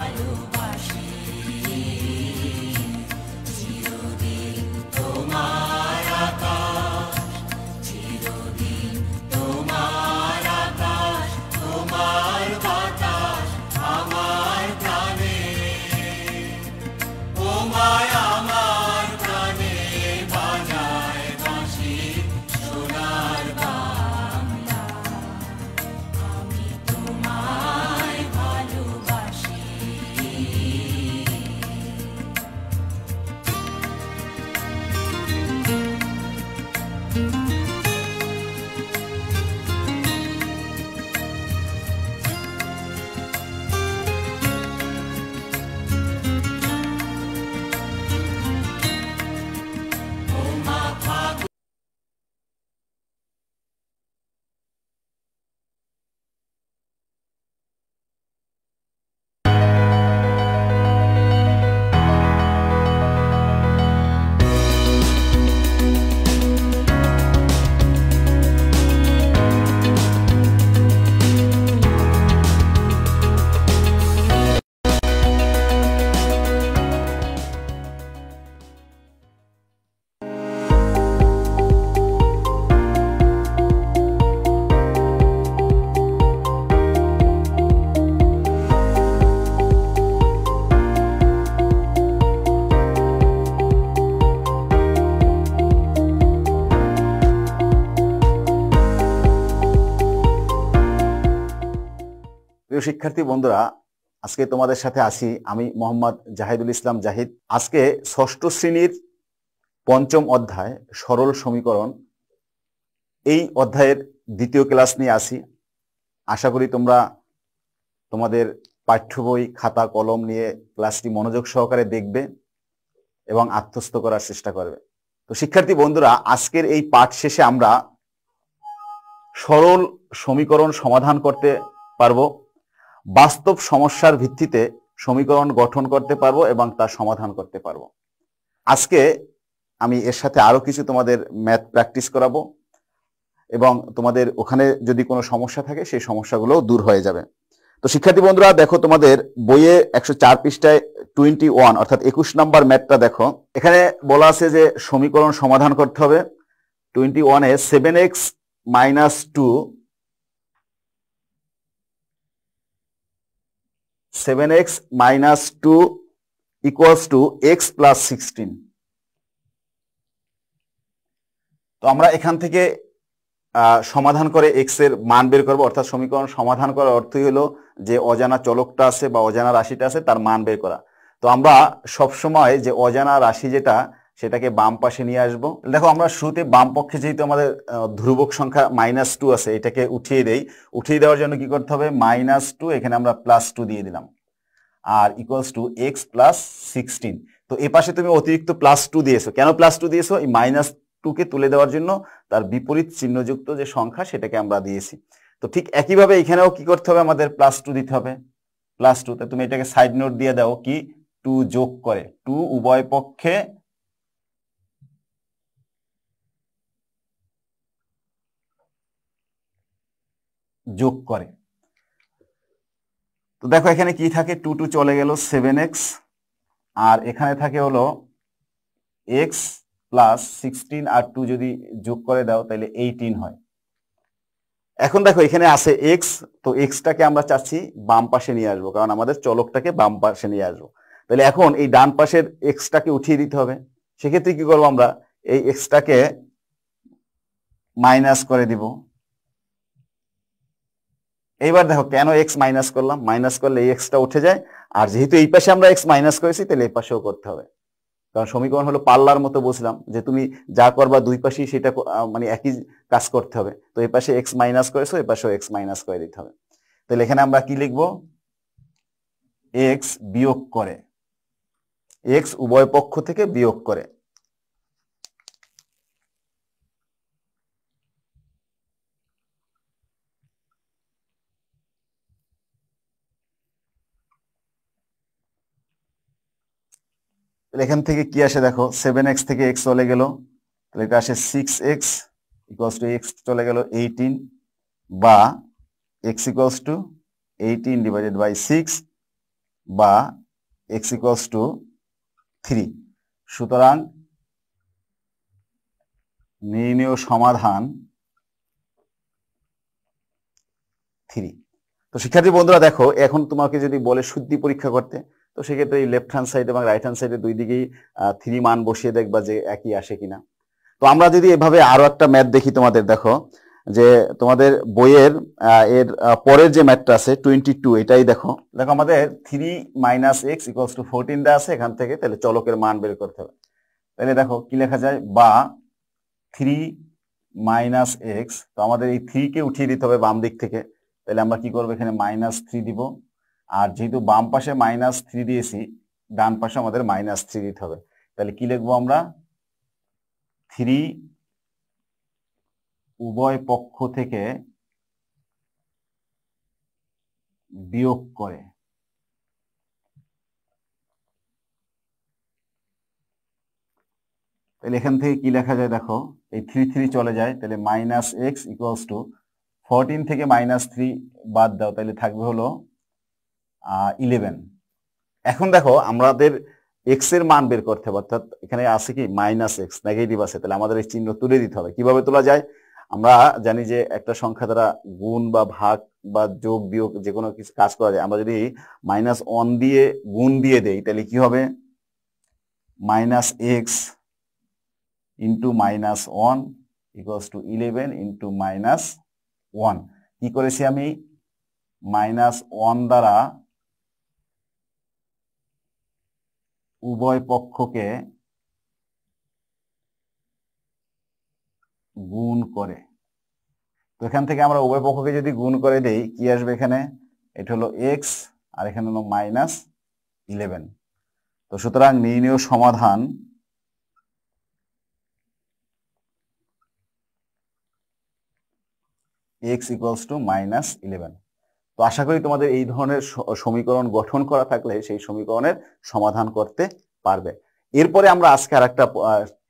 I knew. শিক্ষার্থী বন্ধুরা আজকে তোমাদের সাথে আসি আমি মোহাম্মদ জাহিদুল ইসলাম জাহিদ আজকে ষষ্ঠ শ্রেণীর পঞ্চম অধ্যায় সরল সমীকরণ এই অধ্যায়ের দ্বিতীয় ক্লাস নিয়ে আসি আশা করি তোমরা তোমাদের পাঠ্য বই খাতা কলম নিয়ে ক্লাসটি মনোযোগ সহকারে দেখবে এবং আত্মস্থ করার চেষ্টা করবে তো শিক্ষার্থী বন্ধুরা আজকের এই পাঠ শেষে আমরা সরল সমীকরণ সমাধান করতে পারবো বাস্তব সমস্যার ভিত্তিতে সমীকরণ গঠন করতে পারবো এবং তার সমাধান করতে পারবো আজকে আমি এর সাথে আরও কিছু তোমাদের ম্যাথ প্র্যাকটিস করাবো এবং তোমাদের ওখানে যদি কোনো সমস্যা থাকে সেই সমস্যাগুলো দূর হয়ে যাবে তো শিক্ষার্থী বন্ধুরা দেখো তোমাদের বইয়ে একশো চার পৃষ্ঠায় টোয়েন্টি ওয়ান অর্থাৎ একুশ নম্বর ম্যাথটা দেখো এখানে বলা আছে যে সমীকরণ সমাধান করতে হবে টোয়েন্টি ওয়ানে seven x minus two seven x minus two equals to x plus sixteen তো আমরা এখান থেকে সমাধান করে এক্স এর মান বের করবো অর্থাৎ সমীকরণ সমাধান করার অর্থই হলো যে অজানা চলকটা আছে বা অজানা রাশিটা আছে তার মান বের করা তো আমরা সবসময় যে অজানা রাশি যেটা সেটাকে বাম পাশে নিয়ে আসবো দেখো আমরা শুরুতে বাম পক্ষে যেহেতু আমাদের ধ্রুবক সংখ্যা মাইনাস টু আছে এটাকে উঠিয়ে দেই উঠিয়ে দেওয়ার জন্য কি করতে হবে মাইনাস টু এখানে আমরা প্লাস টু দিয়ে দিলাম আর equals to x plus sixteen তো এ পাশে তুমি অতিরিক্ত প্লাস টু দিয়েছো কেন প্লাস টু দিয়েছো এই মাইনাস টুকে তুলে দেওয়ার জন্য তার বিপরীত চিহ্নযুক্ত যে সংখ্যা সেটাকে আমরা দিয়েছি তো ঠিক একইভাবে এখানেও কি করতে হবে আমাদের প্লাস টু দিতে হবে প্লাস টু তুমি এটাকে সাইড নোট দিয়ে দাও কি টু যোগ করে টু উভয় পক্ষে যোগ করে তো দেখো এখানে কি থাকে টু টু চলে গেল সেভেন এক্স আর এখানে থাকে হলো এক্স প্লাস সিক্সটিন আর টু যদি যোগ করে দাও তাহলে এইটিন হয় এখন দেখো এখানে আছে এক্স তো এক্সটাকে আমরা চাচ্ছি বাম পাশে নিয়ে আসবো কারণ আমাদের চলকটাকে বাম পাশে নিয়ে আসবো তাহলে এখন এই ডান পাশের এক্সটাকে উঠিয়ে দিতে হবে সেক্ষেত্রে কি করবো আমরা এই এক্সটাকে মাইনাস করে দিব এইবার দেখো কেন এক্স মাইনাস করলাম মাইনাস করলে এই এক্সটা উঠে যায় আর যেহেতু এই পাশে আমরা এক্স মাইনাস করেছি তাহলে এই পাশেও করতে হবে কারণ সমীকরণ হলো পাল্লার মতো বুঝলাম যে তুমি যা করবা দুই পাশেই সেটা মানে একই কাজ করতে হবে তো এই পাশে এক্স মাইনাস করেছো এই পাশেও এক্স মাইনাস করে দিতে হবে তাহলে এখানে আমরা কি লিখব এক্স বিয়োগ করে এক্স উভয় পক্ষ থেকে বিয়োগ করে এখান থেকে কি আসে দেখো সেভেন এক্স থেকে এক্স চলে গেল তাহলে এটা আসে six x equals to x চলে গেল এইটিন বা x equals to eighteen divided by six বা এক্স ইকুয়ালস টু থ্রি সুতরাং নির্ণীয় সমাধান থ্রি তো শিক্ষার্থী বন্ধুরা দেখো এখন তোমাকে যদি বলে শুদ্ধি পরীক্ষা করতে তো সেক্ষেত্রে এই লেফট হ্যান্ড সাইড এবং রাইট হ্যান্ড সাইডে দুই দিকেই থ্রি মান বসিয়ে দেখবা যে একই আসে কিনা তো আমরা যদি এভাবে আরো একটা ম্যাথ দেখি তোমাদের দেখো যে তোমাদের বইয়ের এর পরের যে ম্যাথটা আছে টোয়েন্টি টু এটাই দেখো দেখো আমাদের three minus x equals to ফোরটিনটা আছে এখান থেকে তাহলে চলকের মান বের করতে হবে তাহলে দেখো কি লেখা যায় বা থ্রি মাইনাস এক্স তো আমাদের এই থ্রিকে উঠিয়ে দিতে হবে বাম দিক থেকে তাহলে আমরা কি করবো এখানে মাইনাস থ্রি দিব আর যেহেতু বাম পাশে মাইনাস থ্রি দিয়েছি ডান পাশে আমাদের মাইনাস থ্রি দিতে হবে তাহলে কি লিখবো আমরা থ্রি উভয় পক্ষ থেকে বিয়োগ করে তাহলে এখান থেকে কি লেখা যায় দেখো এই থ্রি থ্রি চলে যায় তাহলে minus x equals to fourteen থেকে মাইনাস থ্রি বাদ দাও তাহলে থাকবে হলো ইলেভেন এখন দেখো আমাদের এক্স এর মান বের করতে হবে অর্থাৎ এখানে আছে কি মাইনাস এক্স নেগেটিভ আছে তাহলে আমাদের এই চিহ্ন তুলে দিতে হবে কিভাবে তোলা যায় আমরা জানি যে একটা সংখ্যা দ্বারা গুণ বা ভাগ বা যোগ বিয়োগ যে কোনো কিছু কাজ করা যায় আমরা যদি মাইনাস ওয়ান দিয়ে গুণ দিয়ে দেই তাহলে কি হবে minus x into minus one equals to eleven into minus one কী করেছি আমি মাইনাস ওয়ান দ্বারা উভয় পক্ষকে গুণ করে তো এখান থেকে আমরা উভয় পক্ষকে যদি গুণ করে দেই কি আসবে এখানে এটা হলো এক্স আর এখানে হলো মাইনাস ইলেভেন তো সুতরাং নির্ণীয় সমাধান x equals to minus eleven তো আশা করি তোমাদের এই ধরনের সমীকরণ গঠন করা থাকলে সেই সমীকরণের সমাধান করতে পারবে এরপরে আমরা আজকে আর একটা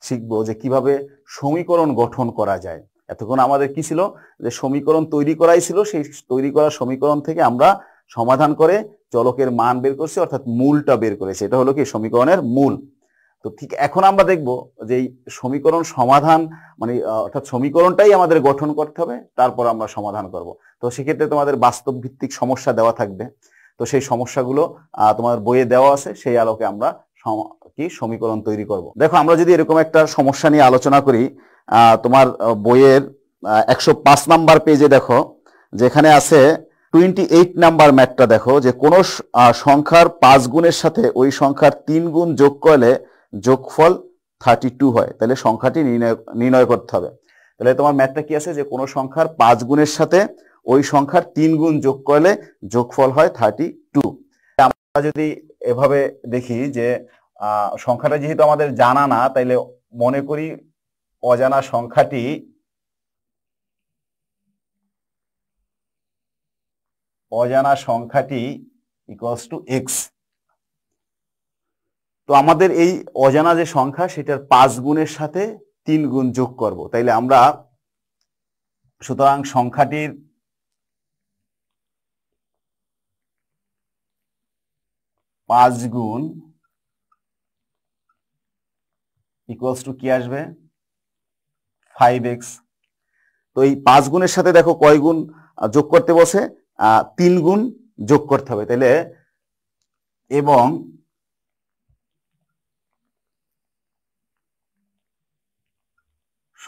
শিখবো যে কিভাবে সমীকরণ গঠন করা যায় এতক্ষণ আমাদের কি ছিল যে সমীকরণ তৈরি করাই ছিল সেই তৈরি করা সমীকরণ থেকে আমরা সমাধান করে চলকের মান বের করছি অর্থাৎ মূলটা বের করেছি এটা হলো কি সমীকরণের মূল তো ঠিক এখন আমরা দেখব যে এই সমীকরণ সমাধান মানে অর্থাৎ সমীকরণটাই আমাদের গঠন করতে হবে তারপর আমরা সমাধান করব তো সেক্ষেত্রে তোমাদের বাস্তব ভিত্তিক সমস্যা দেওয়া থাকবে তো সেই সমস্যাগুলো তোমার বইয়ে দেওয়া আছে সেই আলোকে আমরা কি সমীকরণ তৈরি করব দেখো আমরা যদি এরকম একটা সমস্যা নিয়ে আলোচনা করি তোমার বইয়ের একশো পাঁচ নাম্বার পেজে দেখো যেখানে আছে টোয়েন্টি এইট নাম্বার ম্যাটটা দেখো যে কোন সংখ্যার পাঁচ গুণের সাথে ওই সংখ্যার তিন গুণ যোগ করলে যোগফল থার্টি টু হয় তাহলে সংখ্যাটি নির্ণয় নির্ণয় করতে হবে তাহলে তোমার ম্যাথটা কি আছে যে কোনো সংখ্যার পাঁচ গুণের সাথে ওই সংখ্যার তিন গুণ যোগ করলে যোগফল হয় থার্টি টু আমরা যদি এভাবে দেখি যে সংখ্যাটা যেহেতু আমাদের জানা না তাইলে মনে করি অজানা সংখ্যাটি অজানা সংখ্যাটি ইকুয়ালস টু এক্স তো আমাদের এই অজানা যে সংখ্যা সেটার পাঁচ গুণের সাথে তিন গুণ যোগ করব তাইলে আমরা সুতরাং সংখ্যাটির পাঁচ গুণ ইকুয়ালস টু কি আসবে ফাইভ এক্স তো এই পাঁচ গুণের সাথে দেখো কয় গুণ যোগ করতে বসে তিন গুণ যোগ করতে হবে তাহলে এবং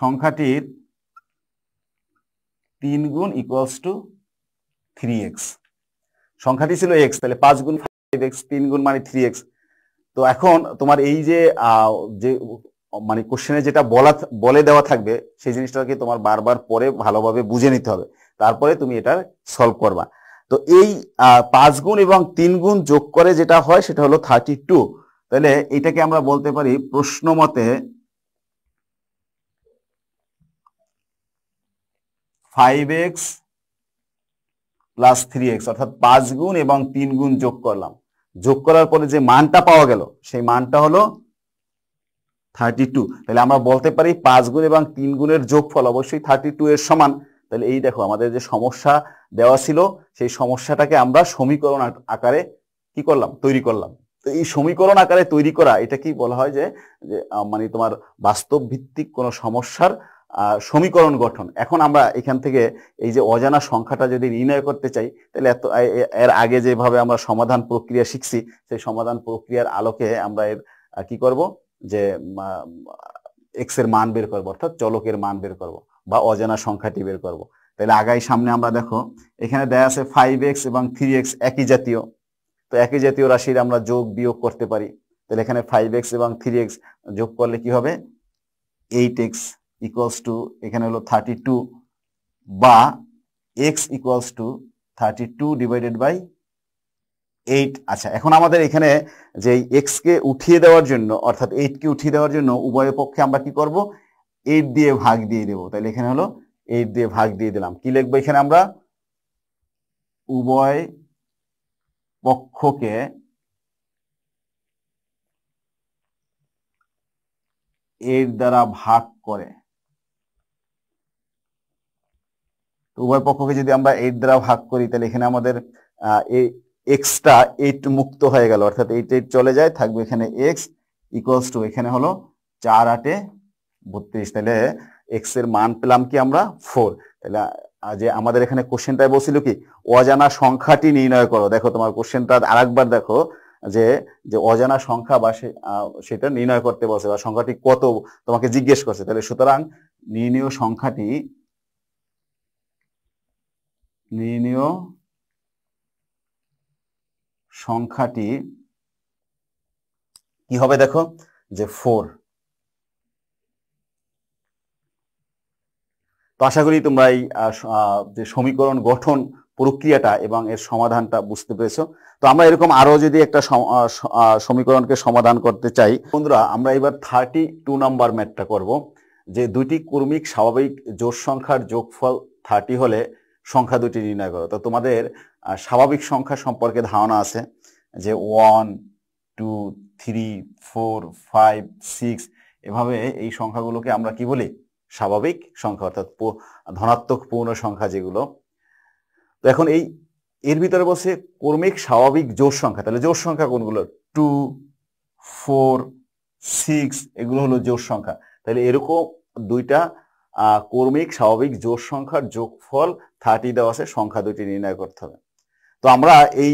সংখ্যাটির তিন গুণ ইকুয়ালস টু থ্রি এক্স সংখ্যাটি ছিল এক্স তাহলে পাঁচ গুণ ফাইভ এক্স তিন গুণ মানে থ্রি এক্স তো এখন তোমার এই যে যে মানে কোশ্চেনে যেটা বলা বলে দেওয়া থাকবে সেই জিনিসটাকে তোমার বারবার পরে ভালোভাবে বুঝে নিতে হবে তারপরে তুমি এটা সলভ করবা তো এই পাঁচ গুণ এবং তিন গুণ যোগ করে যেটা হয় সেটা হলো থার্টি টু তাহলে এটাকে আমরা বলতে পারি প্রশ্ন মতে five x plus three x অর্থাৎ পাঁচ গুণ এবং তিন গুণ যোগ করলাম যোগ করার পরে যে মানটা পাওয়া গেল সেই মানটা হলো থার্টি টু তাহলে আমরা বলতে পারি পাঁচ গুণ এবং তিন গুণের যোগফল অবশ্যই থার্টি টু এর সমান তাহলে এই দেখো আমাদের যে সমস্যা দেওয়া ছিল সেই সমস্যাটাকে আমরা সমীকরণ আকারে কি করলাম তৈরি করলাম তো এই সমীকরণ আকারে তৈরি করা এটা কি বলা হয় যে মানে তোমার বাস্তব ভিত্তিক কোনো সমস্যার সমীকরণ গঠন এখন আমরা এখান থেকে এই যে অজানা সংখ্যাটা যদি নির্ণয় করতে চাই তাহলে এত এর আগে যেভাবে আমরা সমাধান প্রক্রিয়া শিখছি সেই সমাধান প্রক্রিয়ার আলোকে আমরা এর কি করব যে এক্স এর মান বের করবো অর্থাৎ চলকের মান বের করব বা অজানা সংখ্যাটি বের করব তাহলে আগাই সামনে আমরা দেখো এখানে দেয়া আছে ফাইভ এক্স এবং থ্রি এক্স একই জাতীয় তো একই জাতীয় রাশির আমরা যোগ বিয়োগ করতে পারি তাহলে এখানে ফাইভ এক্স এবং থ্রি এক্স যোগ করলে কি হবে এইট এক্স ইকুয়ালস টু এখানে হলো থার্টি টু বা x equals to thirty two divided by eight আচ্ছা এখন আমাদের এখানে যে এক্সকে উঠিয়ে দেওয়ার জন্য অর্থাৎ এইটকে উঠিয়ে দেওয়ার জন্য উভয়ের পক্ষে আমরা কি করব এইট দিয়ে ভাগ দিয়ে দেব তাহলে এখানে হলো এইট দিয়ে ভাগ দিয়ে দিলাম কি লিখবো এখানে আমরা উভয় পক্ষকে এর দ্বারা ভাগ করে তো উভয় পক্ষকে যদি আমরা এইট দ্বারা ভাগ করি তাহলে এখানে আমাদের এক্সটা এইট মুক্ত হয়ে গেল অর্থাৎ এইট এইট চলে যায় থাকবে এখানে এক্স ইকুয়ালস টু এখানে হলো চার আটে বত্রিশ তাহলে এক্স এর মান পেলাম কি আমরা ফোর তাহলে যে আমাদের এখানে কোশ্চেনটায় বসছিল কি অজানা সংখ্যাটি নির্ণয় করো দেখো তোমার কোশ্চেনটা আরেকবার দেখো যে যে অজানা সংখ্যা বা সেটা নির্ণয় করতে বলছে বা সংখ্যাটি কত তোমাকে জিজ্ঞেস করছে তাহলে সুতরাং নির্ণয় সংখ্যাটি নির্ণীয় সংখ্যাটি কি হবে দেখো যে ফোর তো আশা করি তোমরা এই যে সমীকরণ গঠন প্রক্রিয়াটা এবং এর সমাধানটা বুঝতে পেরেছ তো আমরা এরকম আরো যদি একটা সমীকরণকে সমাধান করতে চাই বন্ধুরা আমরা এবার থার্টি টু নাম্বার ম্যাটটা করব যে দুইটি কর্মিক স্বাভাবিক জোর সংখ্যার যোগফল থার্টি হলে সংখ্যা দুটি নির্ণয় করো তো তোমাদের স্বাভাবিক সংখ্যা সম্পর্কে ধারণা আছে যে one two three four five six এভাবে এই সংখ্যাগুলোকে আমরা কি বলি স্বাভাবিক সংখ্যা অর্থাৎ ধনাত্মক পূর্ণ সংখ্যা যেগুলো তো এখন এই এর ভিতরে বসে ক্রমিক স্বাভাবিক জোর সংখ্যা তাহলে জোর সংখ্যা কোনগুলো টু ফোর সিক্স এগুলো হলো জোর সংখ্যা তাহলে এরকম দুইটা কর্মিক স্বাভাবিক জোর সংখ্যার যোগফল থার্টি দেওয়া আছে সংখ্যা দুটি নির্ণয় করতে হবে তো আমরা এই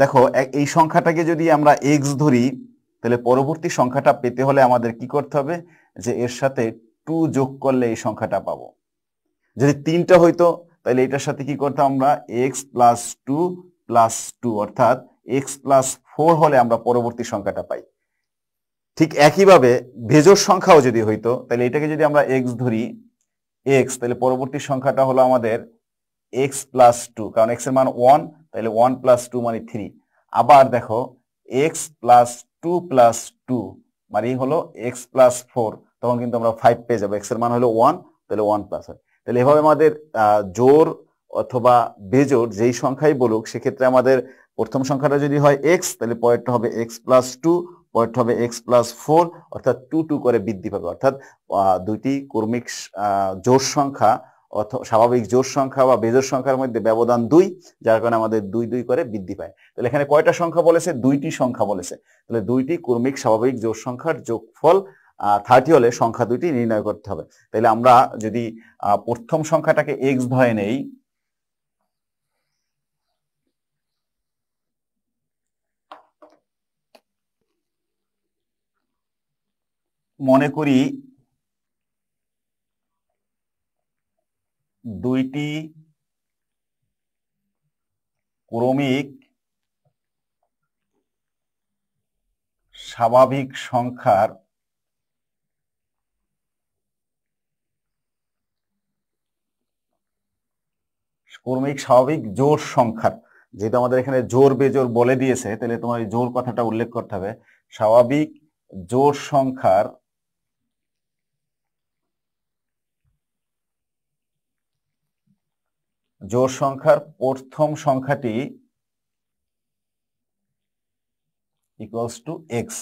দেখো এই সংখ্যাটাকে যদি আমরা এক্স ধরি তাহলে পরবর্তী সংখ্যাটা পেতে হলে আমাদের কি করতে হবে যে এর সাথে টু যোগ করলে এই সংখ্যাটা পাবো যদি তিনটা হইতো তাহলে এটার সাথে কি করতাম আমরা x plus two plus two অর্থাৎ এক্স প্লাস ফোর হলে আমরা পরবর্তী সংখ্যাটা পাই ঠিক একইভাবে ভেজর সংখ্যাও যদি হইতো তাহলে এটাকে যদি আমরা এক্স ধরি এক্স তাহলে পরবর্তী সংখ্যাটা হলো আমাদের এক্স প্লাস টু কারণ এক্স এর মান ওয়ান তাহলে ওয়ান প্লাস টু মানে থ্রি আবার দেখো x plus two plus two মানে হলো এক্স প্লাস ফোর তখন কিন্তু আমরা ফাইভ পেয়ে যাবো এক্স এর মান হলো ওয়ান তাহলে ওয়ান প্লাস হয় তাহলে এভাবে আমাদের জোর অথবা বেজোর যেই সংখ্যাই বলুক সেক্ষেত্রে আমাদের প্রথম সংখ্যাটা যদি হয় এক্স তাহলে পরেরটা হবে এক্স প্লাস টু পয়েন্ট হবে এক্স প্লাস ফোর অর্থাৎ টু টু করে বৃদ্ধি পাবে অর্থাৎ দুইটি কর্মিক জোর সংখ্যা অথবা স্বাভাবিক জোর সংখ্যা বা বেজোর সংখ্যার মধ্যে ব্যবধান দুই যার কারণে আমাদের দুই দুই করে বৃদ্ধি পায় তাহলে এখানে কয়টা সংখ্যা বলেছে দুইটি সংখ্যা বলেছে তাহলে দুইটি কর্মিক স্বাভাবিক জোর সংখ্যার যোগফল থার্টি হলে সংখ্যা দুইটি নির্ণয় করতে হবে তাহলে আমরা যদি প্রথম সংখ্যাটাকে এক্স ধরে নেই মনে করি দুইটি ক্রমিক স্বাভাবিক সংখ্যার ক্রমিক স্বাভাবিক জোর সংখ্যার যেহেতু আমাদের এখানে জোর বেজোর বলে দিয়েছে তাহলে তোমার জোর কথাটা উল্লেখ করতে হবে স্বাভাবিক জোর সংখ্যার জোড় সংখ্যার প্রথম সংখ্যাটি ইকুয়ালস টু এক্স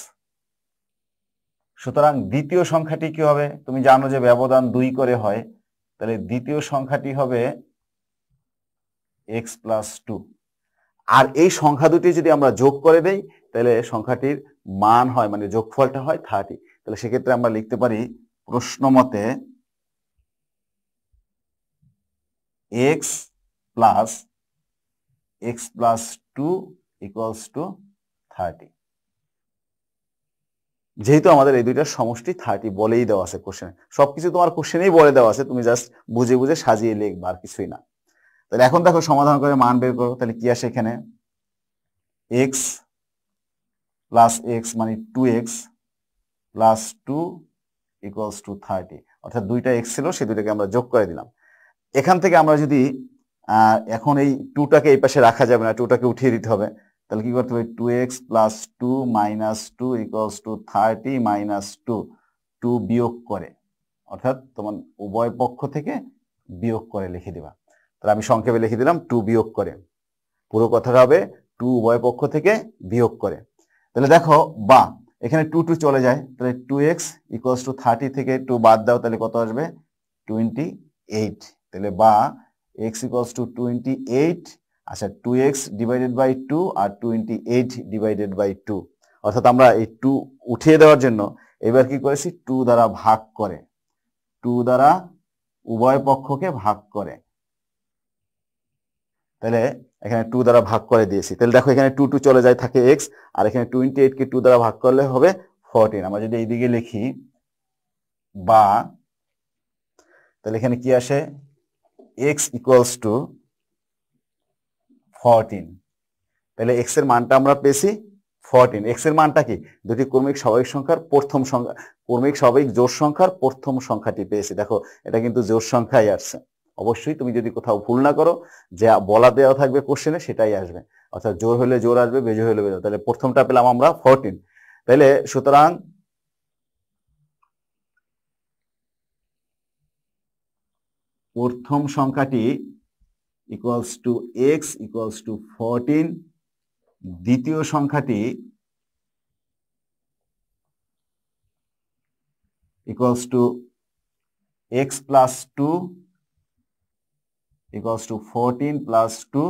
সুতরাং দ্বিতীয় সংখ্যাটি কি হবে তুমি জানো যে ব্যবধান দুই করে হয় তাহলে দ্বিতীয় সংখ্যাটি হবে এক্স প্লাস টু আর এই সংখ্যা দুটি যদি আমরা যোগ করে দেই তাহলে সংখ্যাটির মান হয় মানে যোগফলটা হয় থার্টি তাহলে সেক্ষেত্রে আমরা লিখতে পারি প্রশ্ন মতে x plus x plus two equals to thirty যেহেতু আমাদের এই দুইটা সমষ্টি থার্টি বলেই দেওয়া আছে কোশ্চেনে সবকিছু তোমার কোশ্চেনেই বলে দেওয়া আছে তুমি জাস্ট বুঝে বুঝে সাজিয়ে লিখবা আর কিছুই না তাহলে এখন দেখো সমাধান করে মান বের করো তাহলে কি আসে এখানে এক্স প্লাস এক্স মানে two x plus two equals to thirty অর্থাৎ দুইটা এক্স ছিল সে দুইটাকে আমরা যোগ করে দিলাম এখান থেকে আমরা যদি এখন এই টুটাকে এই পাশে রাখা যাবে না টুটাকে উঠিয়ে দিতে হবে তাহলে কি করতে হবে two x plus two minus two equals to thirty minus two two বিয়োগ করে অর্থাৎ তোমার উভয় পক্ষ থেকে বিয়োগ করে লিখে দেবা তাহলে আমি সংক্ষেপে লিখে দিলাম টু বিয়োগ করে পুরো কথাটা হবে টু উভয় পক্ষ থেকে বিয়োগ করে তাহলে দেখো বা এখানে টু টু চলে যায় তাহলে two X equals to thirty থেকে টু বাদ দাও তাহলে কত আসবে টোয়েন্টি এইট তাহলে বা X equals to twenty eight আচ্ছা two X divided by two আর twenty eight divided by two অর্থাৎ আমরা এই টু উঠিয়ে দেওয়ার জন্য এবার কি করেছি টু দ্বারা ভাগ করে টু দ্বারা উভয় পক্ষকে ভাগ করে তাহলে এখানে টু দ্বারা ভাগ করে দিয়েছি তাহলে দেখো এখানে টু টু চলে যায় থাকে এক্স আর এখানে টোয়েন্টি এইটকে টু দ্বারা ভাগ করলে হবে ফোরটিন আমরা যদি এইদিকে লিখি বা তাহলে এখানে কি আসে এক্স ইকুয়ালস টু ফরটিন তাহলে এক্স এর মানটা আমরা পেয়েছি ফরটিন এক্স এর মানটা কি দুটি ক্রমিক স্বাভাবিক সংখ্যার প্রথম সংখ্যা ক্রমিক স্বাভাবিক জোর সংখ্যার প্রথম সংখ্যাটি পেয়েছি দেখো এটা কিন্তু জোর সংখ্যাই আসছে অবশ্যই তুমি যদি কোথাও ভুল না করো যা বলা দেওয়া থাকবে কোশ্চেনে সেটাই আসবে অর্থাৎ জোর হলে জোর আসবে বেজো হলে বেজোর তাহলে প্রথমটা পেলাম আমরা ফরটিন তাহলে সুতরাং প্রথম সংখ্যাটি equals to X equals to fourteen দ্বিতীয় সংখ্যাটি equals to x plus two equals to fourteen plus two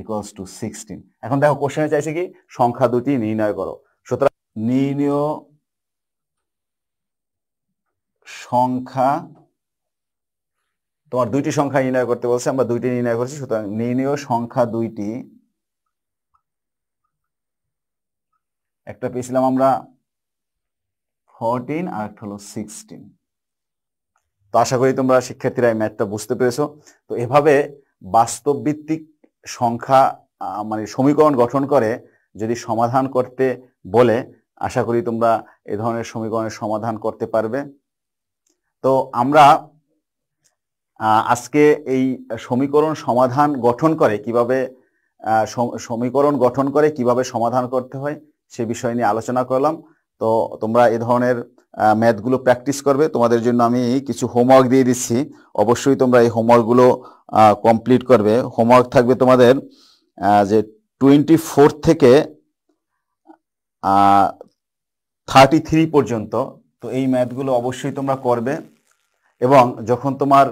equals to sixteen এখন দেখো কোশ্চেনে চাইছে কি সংখ্যা দুটি নির্ণয় করো সুতরাং নির্ণয় সংখ্যা তোমার দুইটি সংখ্যা নির্ণয় করতে বলছে আমরা দুইটি নির্ণয় করছি সুতরাং নির্ণয় সংখ্যা দুইটি একটা পেয়েছিলাম আমরা ফোরটিন আর একটা হলো সিক্সটিন তো আশা করি তোমরা শিক্ষার্থীরা এই ম্যাথটা বুঝতে পেরেছো তো এভাবে বাস্তব ভিত্তিক সংখ্যা মানে সমীকরণ গঠন করে যদি সমাধান করতে বলে আশা করি তোমরা এ ধরনের সমীকরণের সমাধান করতে পারবে তো আমরা আজকে এই সমীকরণ সমাধান গঠন করে কিভাবে সমীকরণ গঠন করে কিভাবে সমাধান করতে হয় সে বিষয় নিয়ে আলোচনা করলাম তো তোমরা এ ধরনের ম্যাথগুলো প্র্যাকটিস করবে তোমাদের জন্য আমি কিছু হোমওয়ার্ক দিয়ে দিচ্ছি অবশ্যই তোমরা এই হোমওয়ার্কগুলো কমপ্লিট করবে হোমওয়ার্ক থাকবে তোমাদের যে টোয়েন্টি ফোর থেকে থার্টি থ্রি পর্যন্ত তো এই ম্যাথগুলো অবশ্যই তোমরা করবে এবং যখন তোমার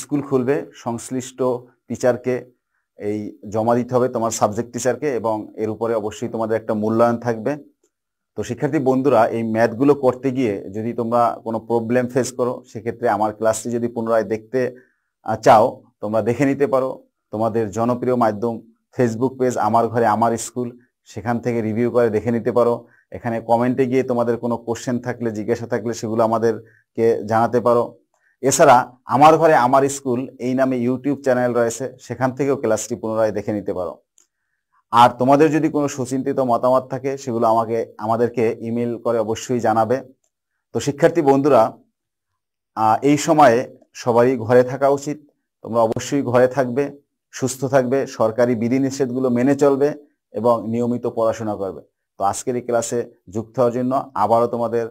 স্কুল খুলবে সংশ্লিষ্ট টিচারকে এই জমা দিতে হবে তোমার সাবজেক্ট টিচারকে এবং এর উপরে অবশ্যই তোমাদের একটা মূল্যায়ন থাকবে তো শিক্ষার্থী বন্ধুরা এই ম্যাথগুলো করতে গিয়ে যদি তোমরা কোনো প্রবলেম ফেস করো সেক্ষেত্রে আমার ক্লাসটি যদি পুনরায় দেখতে চাও তোমরা দেখে নিতে পারো তোমাদের জনপ্রিয় মাধ্যম ফেসবুক পেজ আমার ঘরে আমার স্কুল সেখান থেকে রিভিউ করে দেখে নিতে পারো এখানে কমেন্টে গিয়ে তোমাদের কোনো কোশ্চেন থাকলে জিজ্ঞাসা থাকলে সেগুলো আমাদেরকে জানাতে পারো এছাড়া আমার ঘরে আমার স্কুল এই নামে ইউটিউব চ্যানেল রয়েছে সেখান থেকেও ক্লাসটি পুনরায় দেখে নিতে পারো আর তোমাদের যদি কোনো সুচিন্তিত মতামত থাকে সেগুলো আমাকে আমাদেরকে ইমেল করে অবশ্যই জানাবে তো শিক্ষার্থী বন্ধুরা এই সময়ে সবাই ঘরে থাকা উচিত তোমরা অবশ্যই ঘরে থাকবে সুস্থ থাকবে সরকারি বিধিনিষেধগুলো মেনে চলবে এবং নিয়মিত পড়াশোনা করবে তো আজকের এই ক্লাসে যুক্ত হওয়ার জন্য আবারও তোমাদের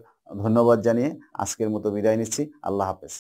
ধন্যবাদ জানিয়ে আজকের মতো বিদায় নিচ্ছি আল্লাহ হাফেজ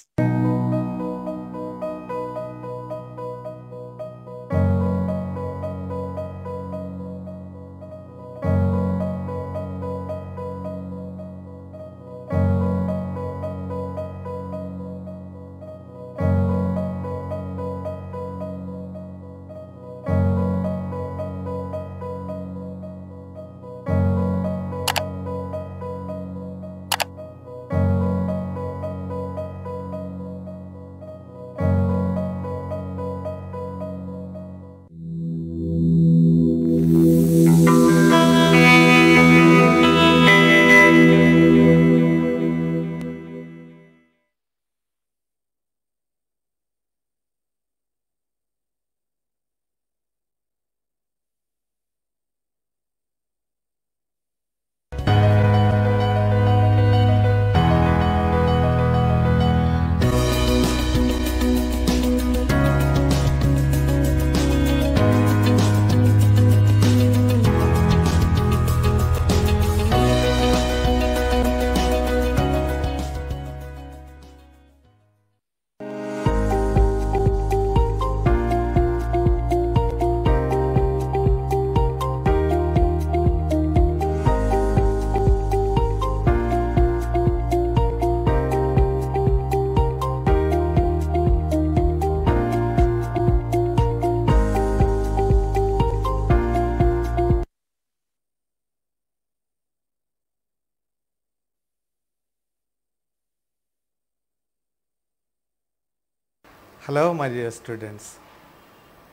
Hello my dear students,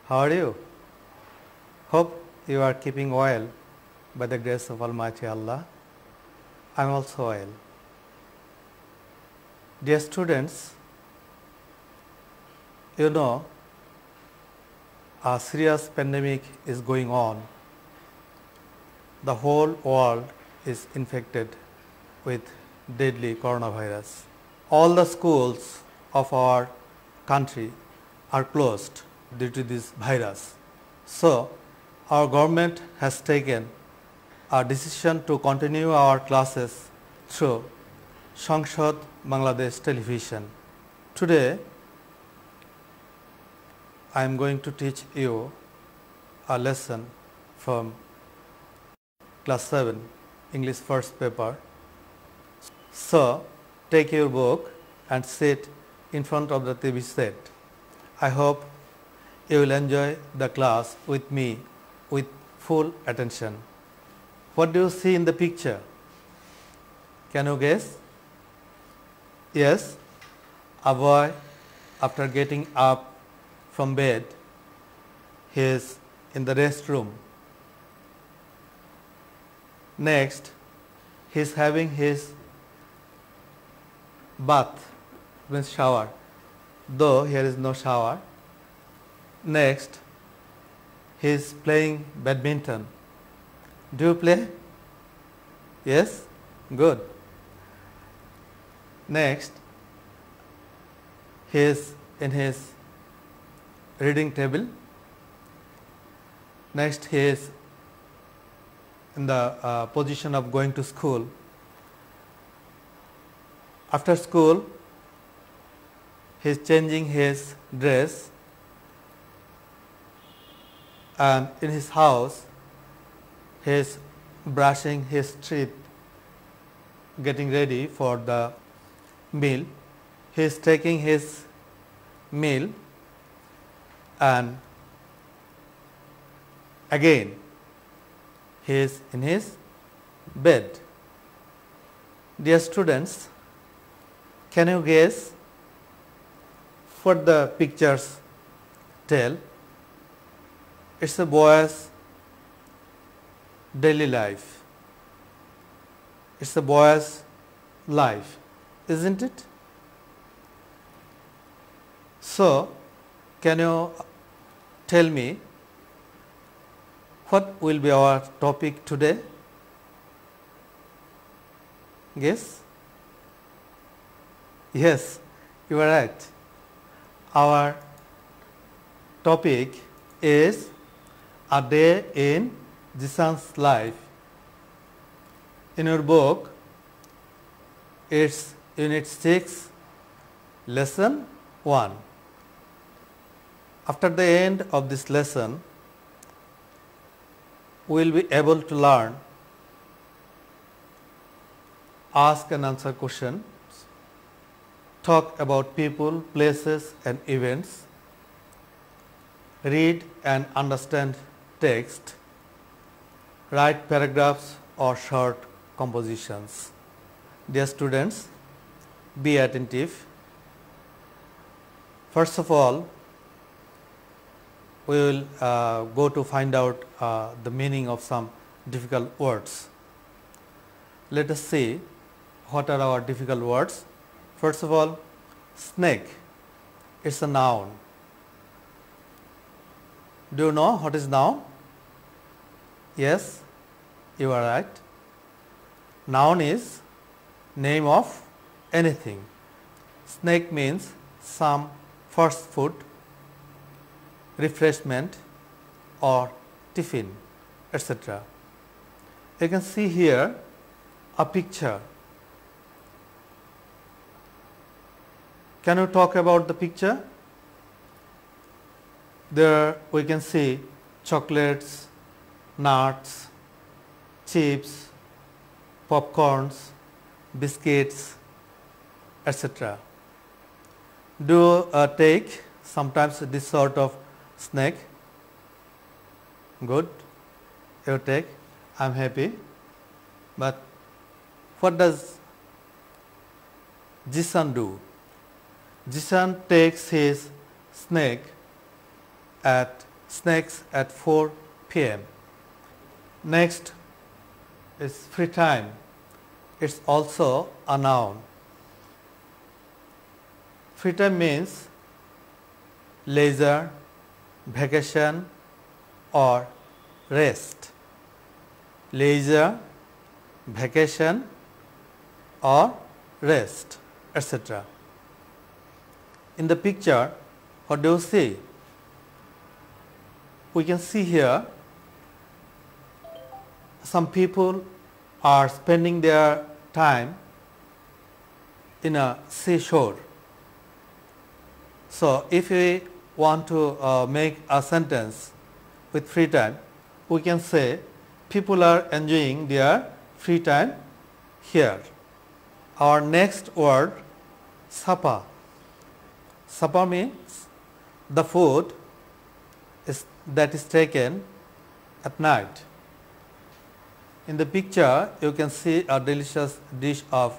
how are you? Hope you are keeping well by the grace of Almighty Allah. I am also well. Dear students, you know a serious pandemic is going on. The whole world is infected with deadly coronavirus. All the schools of our country are closed due to this virus. So, our government has taken a decision to continue our classes through Shangshad Bangladesh television. Today, I am going to teach you a lesson from class 7 English first paper. So, take your book and sit in front of the TV set. I hope you will enjoy the class with me with full attention. What do you see in the picture? Can you guess? Yes, a boy after getting up from bed, he is in the restroom. Next, he is having his bath means shower though here is no shower next he is playing badminton do you play yes good next he is in his reading table next he is in the uh, position of going to school after school he is changing his dress and in his house he is brushing his teeth getting ready for the meal he is taking his meal and again he is in his bed dear students can you guess what the pictures tell. It's a boy's daily life. It's a boy's life, isn't it? So, can you tell me what will be our topic today? Guess? Yes, you are right our topic is a day in Jesus' life. In your book, it's unit 6, lesson 1. After the end of this lesson, we will be able to learn ask and answer question talk about people, places and events, read and understand text, write paragraphs or short compositions. Dear students, be attentive. First of all, we will uh, go to find out uh, the meaning of some difficult words. Let us see what are our difficult words First of all, snake. is a noun. Do you know what is noun? Yes, you are right. Noun is name of anything. Snake means some first food, refreshment or tiffin, etc. You can see here a picture Can you talk about the picture? There we can see chocolates, nuts, chips, popcorns, biscuits, etc. Do uh, take sometimes this sort of snack. Good, you take. I'm happy. But what does Jisan do? Jisun takes his snake at snakes at 4 p.m. Next is free time. It's also a noun. Free time means leisure, vacation or rest. Leisure, vacation or rest etc in the picture, what do you see? We can see here some people are spending their time in a seashore. So, if we want to uh, make a sentence with free time, we can say people are enjoying their free time here. Our next word, supper. Sapa means the food is, that is taken at night. In the picture, you can see a delicious dish of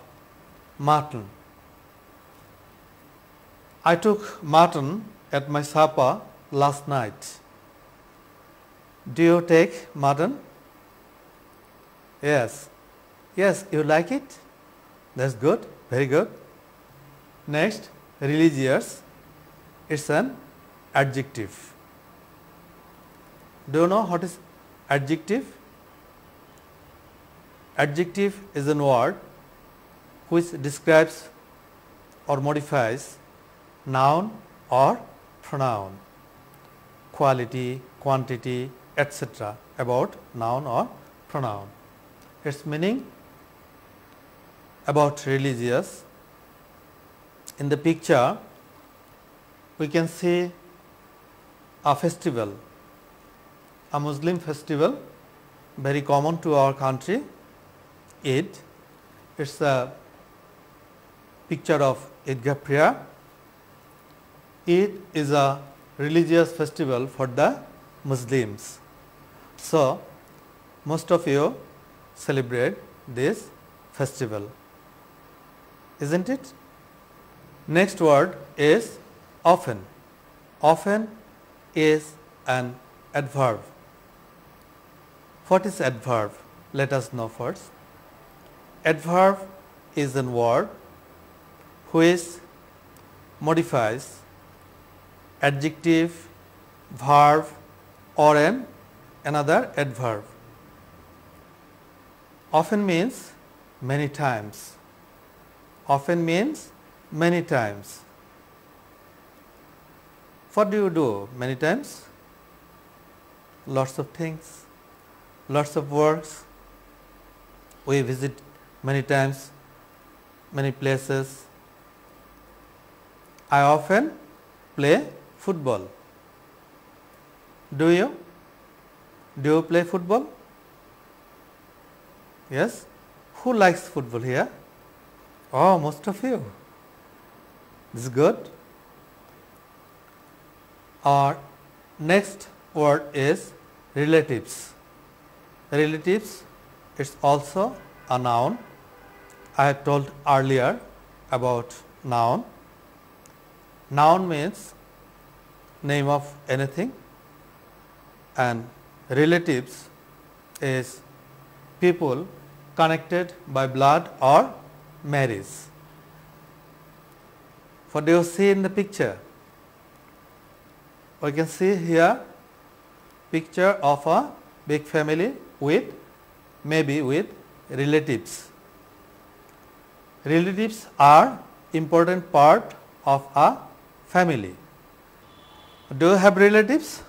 mutton. I took mutton at my supper last night. Do you take mutton? Yes. Yes, you like it? That's good. Very good. Next religious, it is an adjective. Do you know what is adjective? Adjective is a word which describes or modifies noun or pronoun, quality, quantity, etc. about noun or pronoun. Its meaning about religious, in the picture, we can see a festival, a Muslim festival very common to our country, Eid. It is a picture of Eidgah prayer. Eid is a religious festival for the Muslims. So, most of you celebrate this festival, isn't it? Next word is often. Often is an adverb. What is adverb? Let us know first. Adverb is a word which modifies adjective, verb or an another adverb. Often means many times. Often means many times. What do you do many times? Lots of things, lots of works. We visit many times, many places. I often play football. Do you? Do you play football? Yes? Who likes football here? Oh, most of you. This is good. Our next word is relatives. Relatives is also a noun. I have told earlier about noun. Noun means name of anything and relatives is people connected by blood or marriage. What do you see in the picture? We can see here picture of a big family with maybe with relatives. Relatives are important part of a family. Do you have relatives?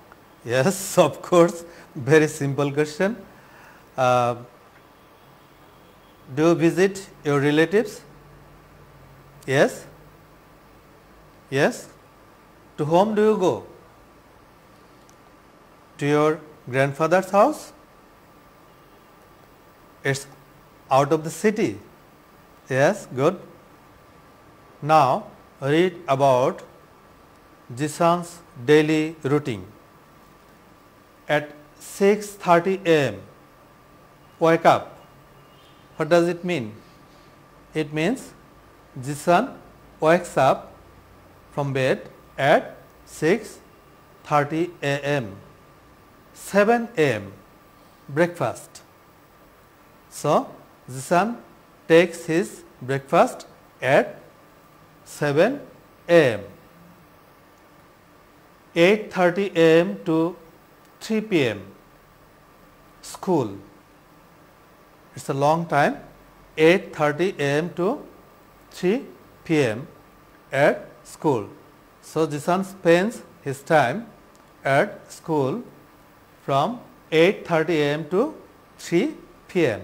Yes, of course, very simple question. Uh, do you visit your relatives? Yes. Yes? To whom do you go? To your grandfather's house? It's out of the city. Yes, good. Now read about Jisan's daily routine. At 6.30 am, wake up. What does it mean? It means Jisan wakes up from bed at 6.30 a.m. 7 a.m. breakfast. So, Zishan takes his breakfast at 7 a.m. 8.30 a.m. to 3 p.m. school. It's a long time 8.30 a.m. to 3 p.m. at school. So, Jishan spends his time at school from 8.30 am to 3 pm,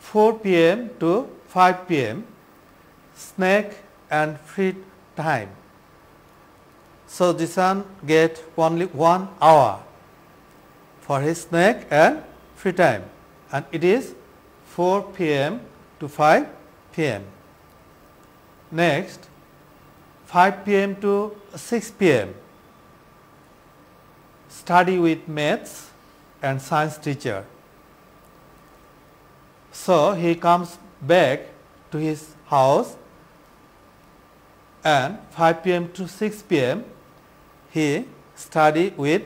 4 pm to 5 pm snack and free time. So, Jishan get only one hour for his snack and free time and it is 4 pm to 5 pm. Next, 5 pm to 6 pm, study with maths and science teacher. So, he comes back to his house and 5 pm to 6 pm he study with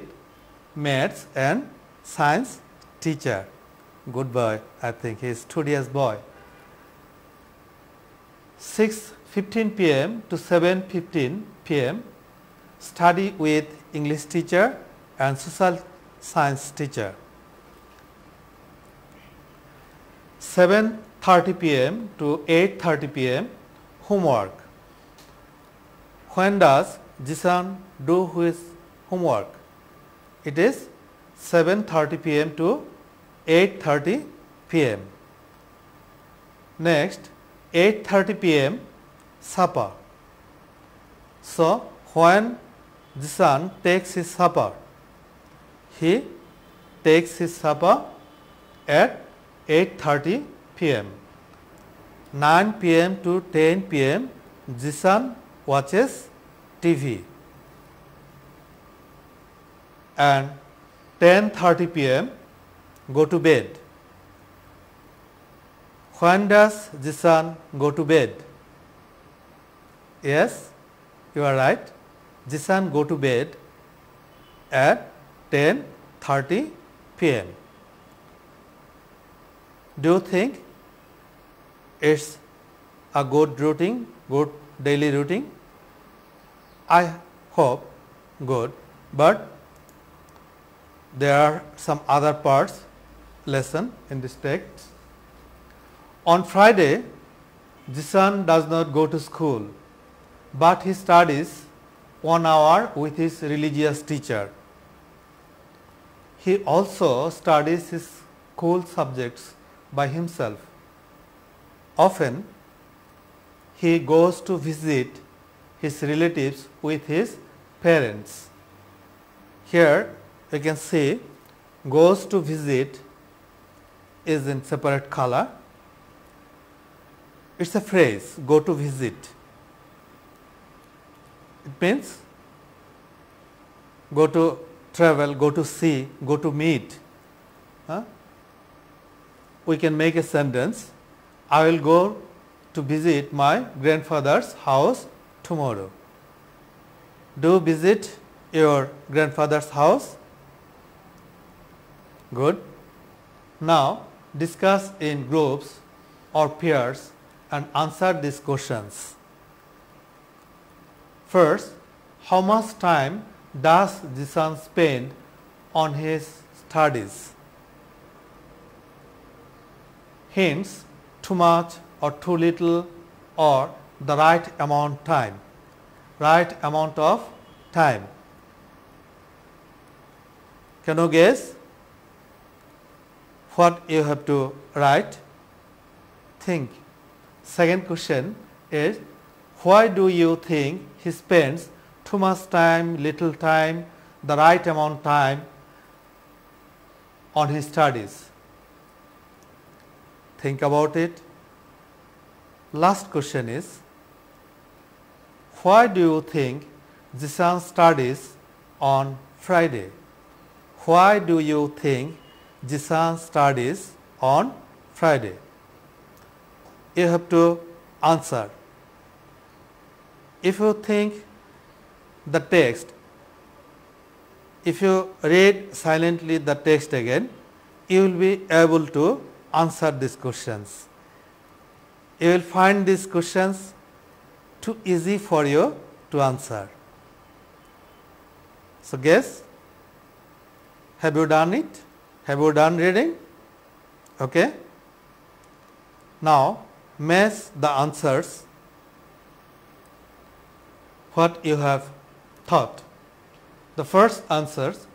maths and science teacher. Good boy, I think he is studious boy. 6 15 pm to 7.15 pm study with English teacher and social science teacher. 7.30 pm to 8.30 pm homework. When does Jisan do his homework? It is 7.30 pm to 8.30 pm. Next, 8.30 pm supper. So, when the son takes his supper, he takes his supper at 8.30 pm. 9 pm to 10 pm, the watches TV and 10.30 pm go to bed. When does the go to bed? Yes, you are right. Jisan go to bed at 10.30 pm. Do you think it's a good routine, good daily routine? I hope good, but there are some other parts lesson in this text. On Friday, Jisan does not go to school but he studies one hour with his religious teacher. He also studies his school subjects by himself. Often, he goes to visit his relatives with his parents. Here you can see goes to visit is in separate color. It is a phrase go to visit. It means go to travel, go to see, go to meet. Huh? We can make a sentence, I will go to visit my grandfather's house tomorrow. Do visit your grandfather's house. Good. Now discuss in groups or pairs and answer these questions. First, how much time does Jisan spend on his studies? Hence, too much or too little or the right amount time, right amount of time. Can you guess what you have to write? Think. Second question is why do you think he spends too much time, little time, the right amount time on his studies? Think about it. Last question is, why do you think Jisan studies on Friday? Why do you think Jisan studies on Friday? You have to answer if you think the text, if you read silently the text again, you will be able to answer these questions. You will find these questions too easy for you to answer. So, guess have you done it? Have you done reading? Okay. Now, match the answers what you have thought. The first answers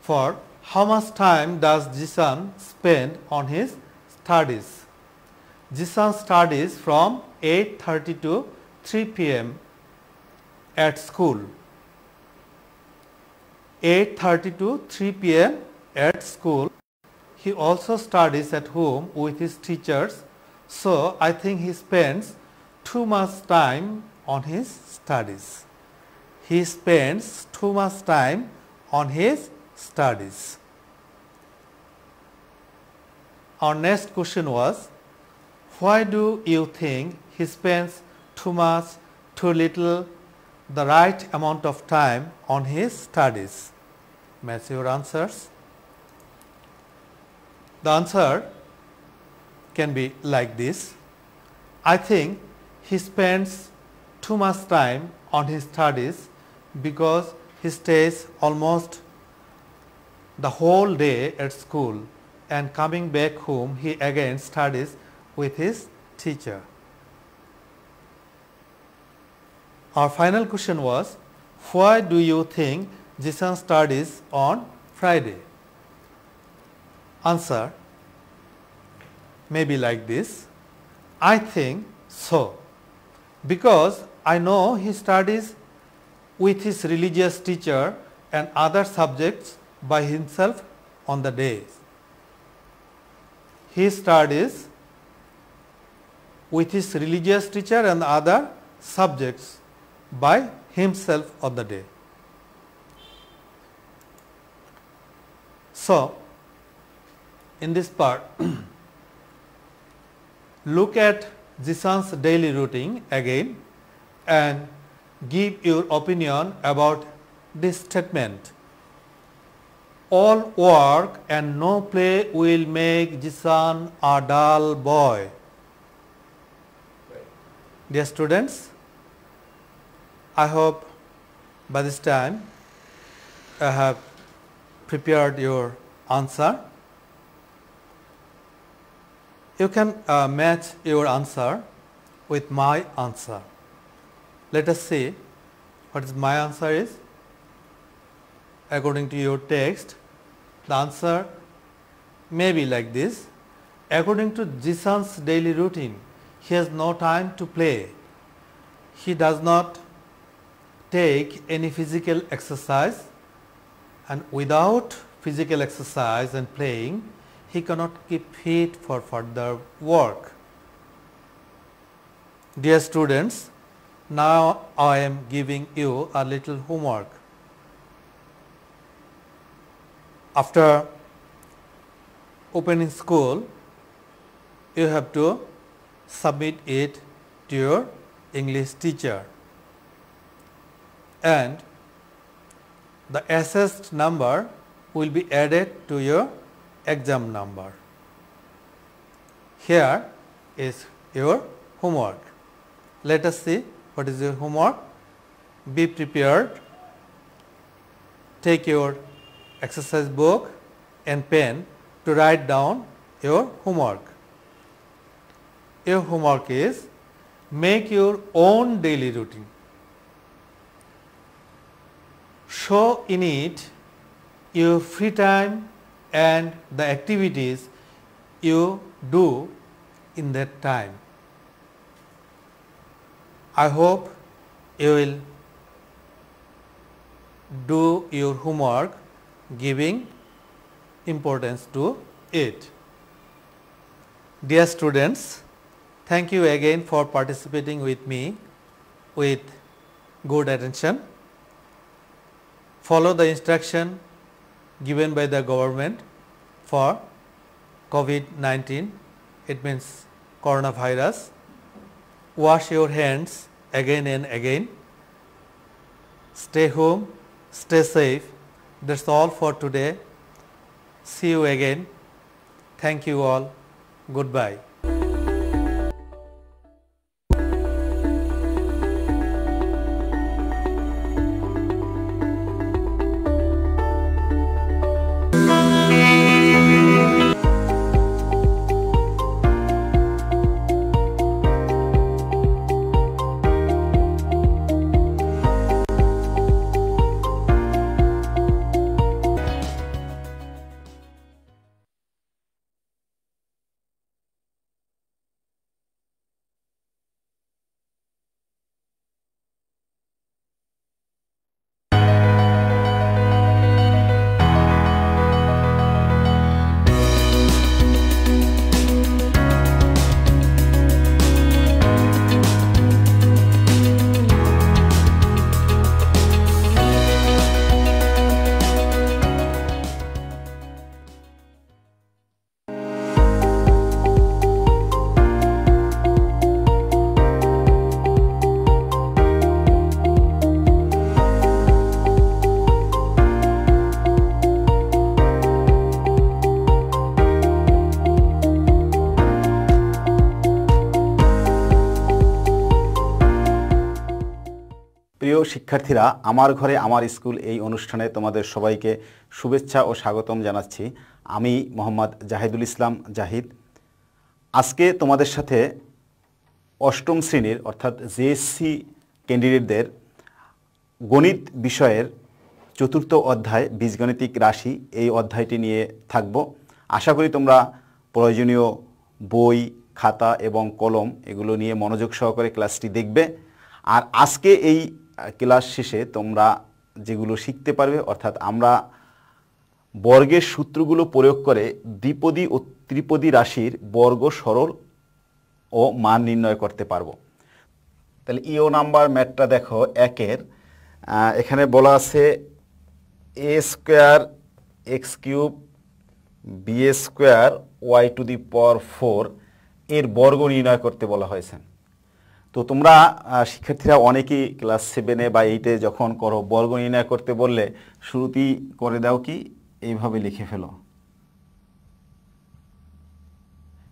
for how much time does Jisan spend on his studies? Jisan studies from 8.30 to 3 p.m. at school. 8.30 to 3 p.m. at school. He also studies at home with his teachers. So, I think he spends too much time on his studies. He spends too much time on his studies. Our next question was, why do you think he spends too much, too little, the right amount of time on his studies? Match your answers. The answer can be like this. I think he spends too much time on his studies because he stays almost the whole day at school and coming back home he again studies with his teacher. Our final question was, why do you think Jason studies on Friday? Answer may be like this, I think so because I know he studies with his religious teacher and other subjects by himself on the days. He studies with his religious teacher and other subjects by himself on the day. So, in this part, look at Jisan's daily routine again and give your opinion about this statement. All work and no play will make Jisan a dull boy. Dear students, I hope by this time I have prepared your answer. You can uh, match your answer with my answer let us say what is my answer is according to your text the answer may be like this according to Jisan's daily routine he has no time to play he does not take any physical exercise and without physical exercise and playing he cannot keep fit for further work. Dear students, now I am giving you a little homework. After opening school, you have to submit it to your English teacher. And the assessed number will be added to your exam number. Here is your homework. Let us see what is your homework be prepared take your exercise book and pen to write down your homework your homework is make your own daily routine show in it your free time and the activities you do in that time I hope you will do your homework giving importance to it. Dear students, thank you again for participating with me with good attention. Follow the instruction given by the government for COVID-19, it means coronavirus wash your hands again and again. Stay home, stay safe. That's all for today. See you again. Thank you all. Goodbye. শিক্ষার্থীরা আমার ঘরে আমার school এই অনুষ্ঠানে তোমাদের সবাইকে শুভেচ্ছা ও স্বাগতম জানাচ্ছি আমি মোহাম্মদ জাহিদুল ইসলাম জাহিদ আজকে তোমাদের সাথে অষ্টম শ্রেণীর অর্থাৎ জেএসসি ক্যান্ডিডেটদের গণিত বিষয়ের চতুর্থ অধ্যায় বীজগণিতিক রাশি এই অধ্যায়টি নিয়ে থাকব আশা করি তোমরা প্রয়োজনীয় বই খাতা এবং কলম এগুলো নিয়ে মনোযোগ সহকারে ক্লাসটি দেখবে আর আজকে এই ক্লাস শেষে তোমরা যেগুলো শিখতে পারবে অর্থাৎ আমরা বর্গের সূত্রগুলো প্রয়োগ করে দ্বিপদী ও ত্রিপদী রাশির বর্গ সরল ও মান নির্ণয় করতে পারবো তাহলে ইও e নাম্বার ম্যাটটা দেখো একের এখানে বলা আছে A square X cube B square Y to the power four এর বর্গ নির্ণয় করতে বলা হয়েছে তো তোমরা শিক্ষার্থীরা অনেকেই ক্লাস সেভেনে বা এইটে যখন করো বর্গ নির্ণয় করতে বললে শুরুতেই করে দাও কি এইভাবে লিখে ফেলো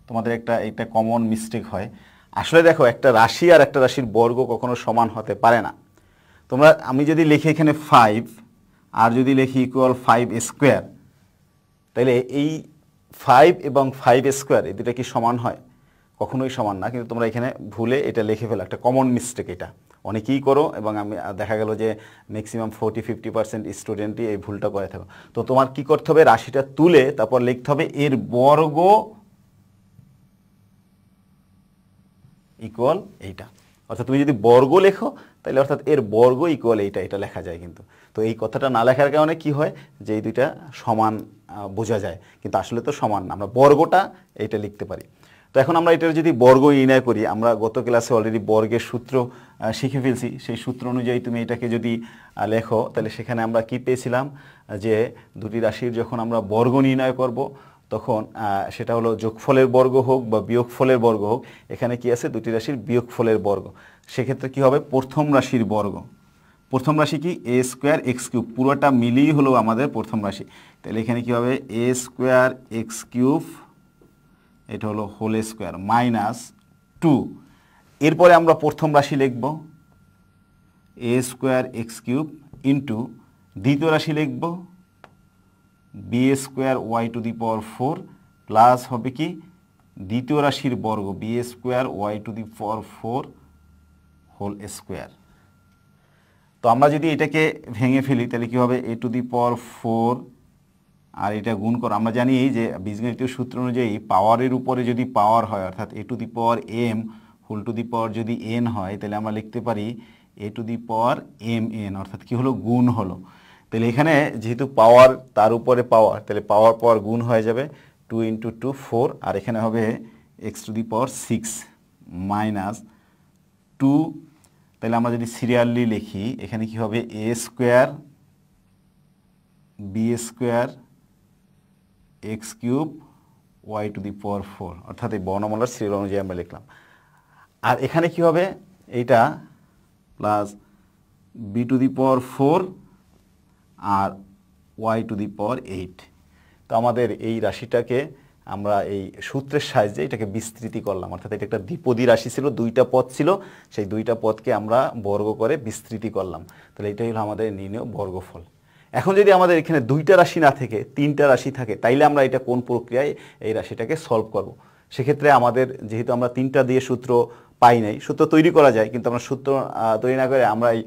তোমাদের একটা একটা কমন মিস্টেক হয় আসলে দেখো একটা রাশি আর একটা রাশির বর্গ কখনো সমান হতে পারে না তোমরা আমি যদি লিখি এখানে ফাইভ আর যদি লিখি ইকুয়াল ফাইভ স্কোয়ার তাহলে এই ফাইভ এবং ফাইভ স্কোয়ার এই দুটা কি সমান হয় কখনোই সমান না কিন্তু তোমরা এখানে ভুলে এটা লিখে ফেলো একটা কমন মিস্টেক এটা অনেকেই করো এবং আমি দেখা গেল যে ম্যাক্সিমাম ফোর্টি ফিফটি পার্সেন্ট স্টুডেন্টই এই ভুলটা করে থাকো তো তোমার কি করতে হবে রাশিটা তুলে তারপর লিখতে হবে এর বর্গ ইকুয়াল এইটা অর্থাৎ তুমি যদি বর্গ লেখো তাহলে অর্থাৎ এর বর্গ ইকুয়াল এইটা এটা লেখা যায় কিন্তু তো এই কথাটা না লেখার কারণে কি হয় যে এই দুইটা সমান বোঝা যায় কিন্তু আসলে তো সমান না আমরা বর্গটা এইটা লিখতে পারি তো এখন আমরা এটার যদি বর্গ নির্ণয় করি আমরা গত ক্লাসে অলরেডি বর্গের সূত্র শিখে ফেলছি সেই সূত্র অনুযায়ী তুমি এটাকে যদি লেখো তাহলে সেখানে আমরা কি পেয়েছিলাম যে দুটি রাশির যখন আমরা বর্গ নির্ণয় করব তখন সেটা হলো যোগফলের বর্গ হোক বা বিয়োগফলের বর্গ হোক এখানে কি আছে দুটি রাশির বিয়োগফলের বর্গ সেক্ষেত্রে কি হবে প্রথম রাশির বর্গ প্রথম রাশি কি এ স্কোয়ার এক্স কিউব পুরোটা মিলিয়েই হলো আমাদের প্রথম রাশি তাহলে এখানে কি হবে এ স্কোয়ার এক্স কিউব এটা হলো হোল স্কোয়ার মাইনাস টু এরপরে আমরা প্রথম রাশি লিখব A square X cube into দ্বিতীয় রাশি লিখব B A square Y to the power four plus হবে কি দ্বিতীয় রাশির বর্গ B A square Y to the power four whole square তো আমরা যদি এটাকে ভেঙে ফেলি তাহলে কী হবে এ টু দি পাওয়ার ফোর আর এটা গুণ কর আমরা জানি যে বীজগণিতীয় সূত্র অনুযায়ী পাওয়ারের উপরে যদি পাওয়ার হয় অর্থাৎ A to the power M whole to the power যদি এন হয় তাহলে আমরা লিখতে পারি A to the power M N অর্থাৎ কি হলো গুণ হলো তাহলে এখানে যেহেতু পাওয়ার তার উপরে পাওয়ার তাহলে পাওয়ার পাওয়ার গুণ হয়ে যাবে টু ইন্টু টু ফোর আর এখানে হবে X to the power six minus two তাহলে আমরা যদি সিরিয়ালি লিখি এখানে কি হবে A square B square X cube Y to the power four অর্থাৎ এই বর্ণমালার সিরিয়াল অনুযায়ী আমরা লিখলাম আর এখানে কি হবে এইটা plus B to the power four আর Y to the power eight তো আমাদের এই রাশিটাকে আমরা এই সূত্রের সাহায্যে এটাকে বিস্তৃতি করলাম অর্থাৎ এটা একটা দ্বিপদী রাশি ছিল দুইটা পথ ছিল সেই দুইটা পদকে আমরা বর্গ করে বিস্তৃতি করলাম তাহলে এটাই হলো আমাদের নির্ণয় বর্গফল এখন যদি আমাদের এখানে দুইটা রাশি না থেকে তিনটা রাশি থাকে তাইলে আমরা এটা কোন প্রক্রিয়ায় এই রাশিটাকে সলভ করব সেক্ষেত্রে আমাদের যেহেতু আমরা তিনটা দিয়ে সূত্র পাই নাই সূত্র তৈরি করা যায় কিন্তু আমরা সূত্র তৈরি না করে আমরা এই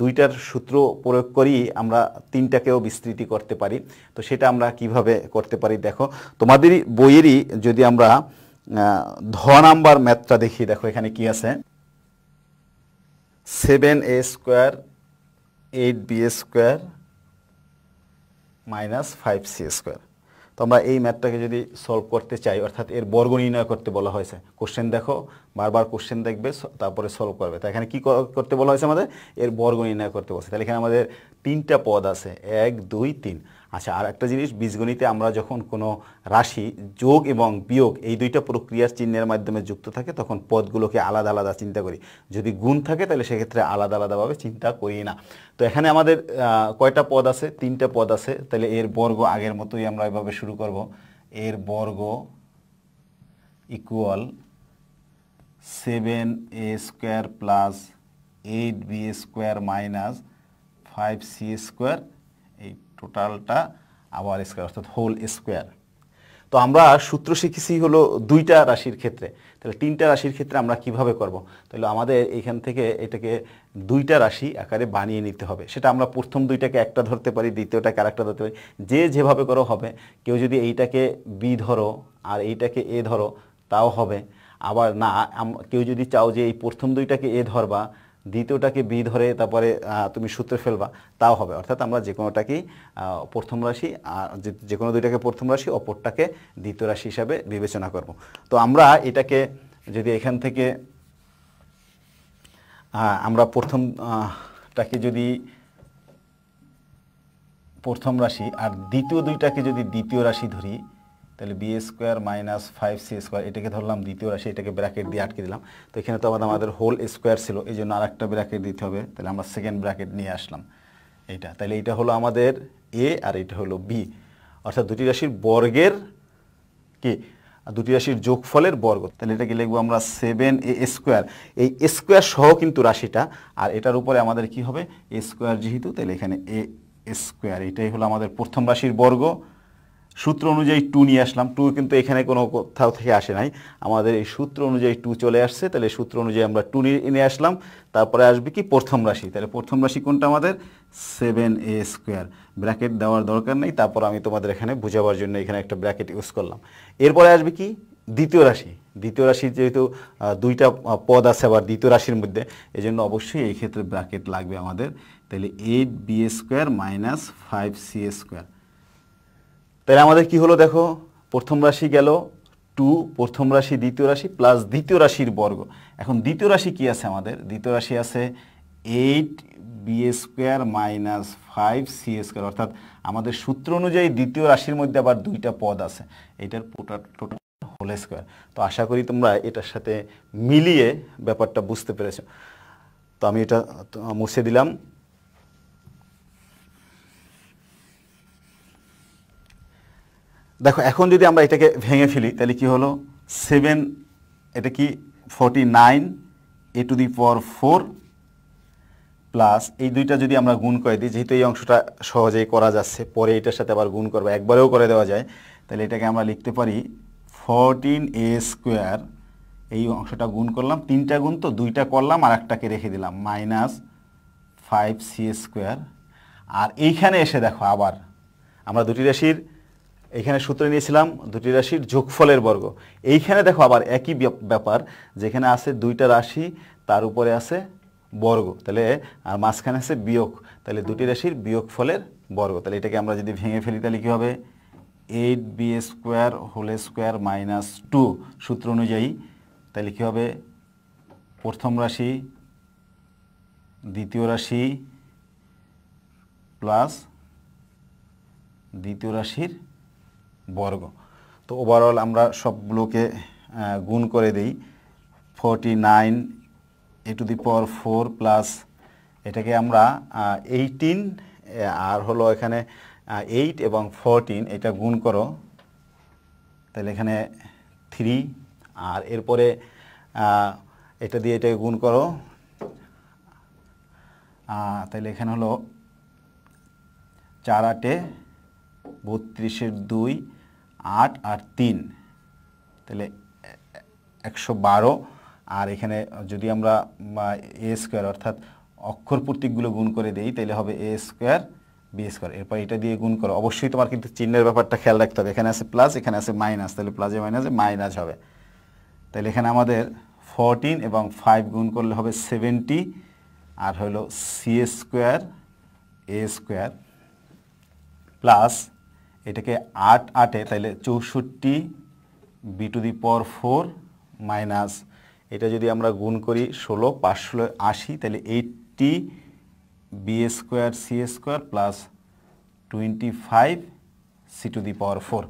দুইটার সূত্র প্রয়োগ করি আমরা তিনটাকেও বিস্তৃতি করতে পারি তো সেটা আমরা কিভাবে করতে পারি দেখো তোমাদেরই বইয়েরই যদি আমরা ধ নাম্বার ম্যাথটা দেখি দেখো এখানে কি আছে seven A square eight B square minus five C square তো আমরা এই ম্যাথটাকে যদি সলভ করতে চাই অর্থাৎ এর বর্গ নির্ণয় করতে বলা হয়েছে কোশ্চেন দেখো বারবার কোশ্চেন দেখবে তারপরে সলভ করবে তাই এখানে কী করতে বলা হয়েছে আমাদের এর বর্গ নির্ণয় করতে বলছে তাহলে এখানে আমাদের তিনটা পদ আছে এক দুই তিন আচ্ছা আর একটা জিনিস বীজগণিতে আমরা যখন কোনো রাশি যোগ এবং বিয়োগ এই দুইটা প্রক্রিয়ার চিহ্নের মাধ্যমে যুক্ত থাকে তখন পদগুলোকে আলাদা আলাদা চিন্তা করি যদি গুণ থাকে তাহলে সেক্ষেত্রে আলাদা আলাদাভাবে চিন্তা করি না তো এখানে আমাদের কয়টা পদ আছে তিনটা পদ আছে তাহলে এর বর্গ আগের মতোই আমরা এভাবে শুরু করব এর বর্গ equal seven A square plus eight B square minus five C square টোটালটা আবার স্কোয়ার অর্থাৎ হোল স্কোয়ার তো আমরা সূত্র শিখেছি হলো দুইটা রাশির ক্ষেত্রে তাহলে তিনটা রাশির ক্ষেত্রে আমরা কিভাবে করব তাহলে আমাদের এখান থেকে এটাকে দুইটা রাশি আকারে বানিয়ে নিতে হবে সেটা আমরা প্রথম দুইটাকে একটা ধরতে পারি দ্বিতীয়টাকে আরেকটা ধরতে পারি যে যেভাবে করো হবে কেউ যদি এইটাকে বি ধরো আর এইটাকে এ ধরো তাও হবে আবার না কেউ যদি চাও যে এই প্রথম দুইটাকে এ ধরবা দ্বিতীয়টাকে বি ধরে তারপরে তুমি সূত্রে ফেলবা তাও হবে অর্থাৎ আমরা যে কোনোটাকেই প্রথম রাশি আর যে কোনো দুইটাকে প্রথম রাশি অপরটাকে দ্বিতীয় রাশি হিসাবে বিবেচনা করব তো আমরা এটাকে যদি এখান থেকে আমরা প্রথমটাকে যদি প্রথম রাশি আর দ্বিতীয় দুইটাকে যদি দ্বিতীয় রাশি ধরি তাহলে B square minus five C square এটাকে ধরলাম দ্বিতীয় রাশি এটাকে ব্র্যাকেট দিয়ে আটকে দিলাম তো এখানে তো আমাদের আমাদের হোল স্কোয়ার ছিল এই জন্য আর একটা ব্র্যাকেট দিতে হবে তাহলে আমরা সেকেন্ড ব্র্যাকেট নিয়ে আসলাম এইটা তাহলে এটা হলো আমাদের এ আর এটা হলো বি অর্থাৎ দুটি রাশির বর্গের কি দুটি রাশির যোগফলের বর্গ তাহলে এটাকে লিখবো আমরা সেভেন এ স্কোয়ার এই স্কোয়ার সহ কিন্তু রাশিটা আর এটার উপরে আমাদের কি হবে এ স্কোয়ার যেহেতু তাহলে এখানে এ স্কোয়ার এটাই হলো আমাদের প্রথম রাশির বর্গ সূত্র অনুযায়ী টু নিয়ে আসলাম টু কিন্তু এখানে কোনো কোথাও থেকে আসে নাই আমাদের এই সূত্র অনুযায়ী টু চলে আসছে তাহলে সূত্র অনুযায়ী আমরা টু নিয়ে আসলাম তারপরে আসবে কি প্রথম রাশি তাহলে প্রথম রাশি কোনটা আমাদের সেভেন এ স্কোয়ার ব্র্যাকেট দেওয়ার দরকার নেই তারপর আমি তোমাদের এখানে বোঝাবার জন্য এখানে একটা ব্র্যাকেট ইউজ করলাম এরপরে আসবে কি দ্বিতীয় রাশি দ্বিতীয় রাশির যেহেতু দুইটা পদ আছে আবার দ্বিতীয় রাশির মধ্যে এই জন্য অবশ্যই এই ক্ষেত্রে ব্র্যাকেট লাগবে আমাদের তাহলে eight B square minus five C square তাহলে আমাদের কি হলো দেখো প্রথম রাশি গেল টু প্রথম রাশি দ্বিতীয় রাশি প্লাস দ্বিতীয় রাশির বর্গ এখন দ্বিতীয় রাশি কি আছে আমাদের দ্বিতীয় রাশি আছে eight B square minus five C square অর্থাৎ আমাদের সূত্র অনুযায়ী দ্বিতীয় রাশির মধ্যে আবার দুইটা পদ আছে এটার টোটাল হোল স্কোয়ার তো আশা করি তোমরা এটার সাথে মিলিয়ে ব্যাপারটা বুঝতে পেরেছ তো আমি এটা মুছে দিলাম দেখো এখন যদি আমরা এটাকে ভেঙে ফেলি তাহলে কি হলো সেভেন এটা কি forty nine A to the power four plus এই দুইটা যদি আমরা গুণ করে দিই যেহেতু এই অংশটা সহজেই করা যাচ্ছে পরে এটার সাথে আবার গুণ করবো একবারেও করে দেওয়া যায় তাহলে এটাকে আমরা লিখতে পারি ফর্টিন এ স্কোয়ার এই অংশটা গুণ করলাম তিনটা গুণ তো দুইটা করলাম আর একটাকে রেখে দিলাম মাইনাস ফাইভ সি স্কোয়ার আর এইখানে এসে দেখো আবার আমরা দুটি রাশির এখানে সূত্র নিয়েছিলাম দুটি রাশির যোগফলের বর্গ এইখানে দেখো আবার একই ব্যাপার যেখানে আছে দুইটা রাশি তার উপরে আছে বর্গ তাহলে আর মাঝখানে আছে বিয়োগ তাহলে দুটি রাশির বিয়োগ ফলের বর্গ তাহলে এটাকে আমরা যদি ভেঙে ফেলি তাহলে কী হবে eight B square whole square minus two সূত্র অনুযায়ী তাহলে কী হবে প্রথম রাশি দ্বিতীয় রাশি প্লাস দ্বিতীয় রাশির বর্গ তো ওভারঅল আমরা সবগুলোকে গুণ করে দিই forty nine A to the power four plus এটাকে আমরা এইটিন আর হলো এখানে এইট এবং ফোরটিন এটা গুণ করো তাহলে এখানে থ্রি আর এরপরে এটা দিয়ে এটাকে গুণ করো তাহলে এখানে হলো চার আটে বত্রিশের দুই আট আর তিন তাহলে একশো বারো আর এখানে যদি আমরা এ স্কোয়ার অর্থাৎ অক্ষর প্রতীকগুলো গুণ করে দেই তাহলে হবে এ স্কোয়ার বি স্কোয়ার এরপর এটা দিয়ে গুণ করো অবশ্যই তোমার কিন্তু চিহ্নের ব্যাপারটা খেয়াল রাখতে হবে এখানে আছে প্লাস এখানে আছে মাইনাস তাহলে প্লাসে মাইনাসে মাইনাস হবে তাহলে এখানে আমাদের ফোরটিন এবং ফাইভ গুণ করলে হবে সেভেন্টি আর হলো C square A square plus এটাকে আট আটে তাহলে চৌষট্টি B to the power four minus এটা যদি আমরা গুণ করি ষোলো পাঁচ ষোলো আশি তাহলে eighty B A square C square plus twenty five C to the power four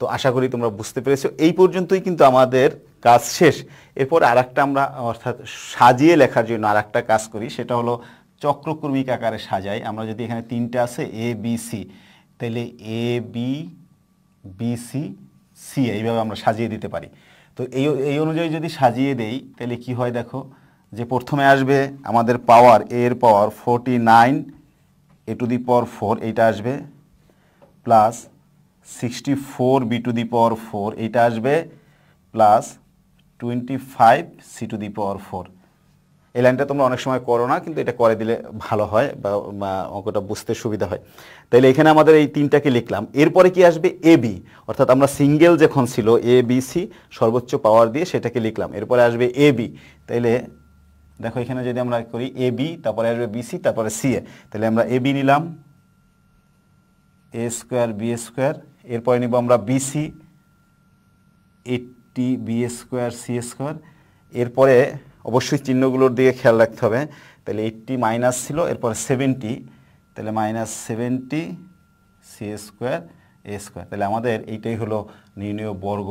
তো আশা করি তোমরা বুঝতে পেরেছো এই পর্যন্তই কিন্তু আমাদের কাজ শেষ এরপর আর আমরা অর্থাৎ সাজিয়ে লেখার জন্য আর কাজ করি সেটা হলো চক্রক্রমিক আকারে সাজাই আমরা যদি এখানে তিনটে আছে এ বি সি তাহলে এ বি বি সি এইভাবে আমরা সাজিয়ে দিতে পারি তো এই এই অনুযায়ী যদি সাজিয়ে দেই তাহলে কি হয় দেখো যে প্রথমে আসবে আমাদের পাওয়ার এর power forty nine A to the power four এইটা আসবে plus sixty four B to the power four এইটা আসবে plus twenty five C to the power four এই লাইনটা তোমরা অনেক সময় করো না কিন্তু এটা করে দিলে ভালো হয় বা অঙ্কটা বুঝতে সুবিধা হয় তাইলে এখানে আমাদের এই তিনটাকে লিখলাম এরপরে কি আসবে এ বি অর্থাৎ আমরা সিঙ্গেল যখন ছিল এ বি সি সর্বোচ্চ পাওয়ার দিয়ে সেটাকে লিখলাম এরপরে আসবে এ বি তাইলে দেখো এখানে যদি আমরা করি এ বি তারপরে আসবে বি সি তারপরে সি এ তাহলে আমরা এ বি নিলাম এ স্কোয়ার বি স্কোয়ার এরপরে নিব আমরা C eighty B square C square এরপরে অবশ্যই চিহ্নগুলোর দিকে খেয়াল রাখতে হবে তাহলে এইটটি মাইনাস ছিল এরপর সেভেন্টি তাহলে minus seventy C square A square তাহলে আমাদের এইটাই হলো নির্ণয় বর্গ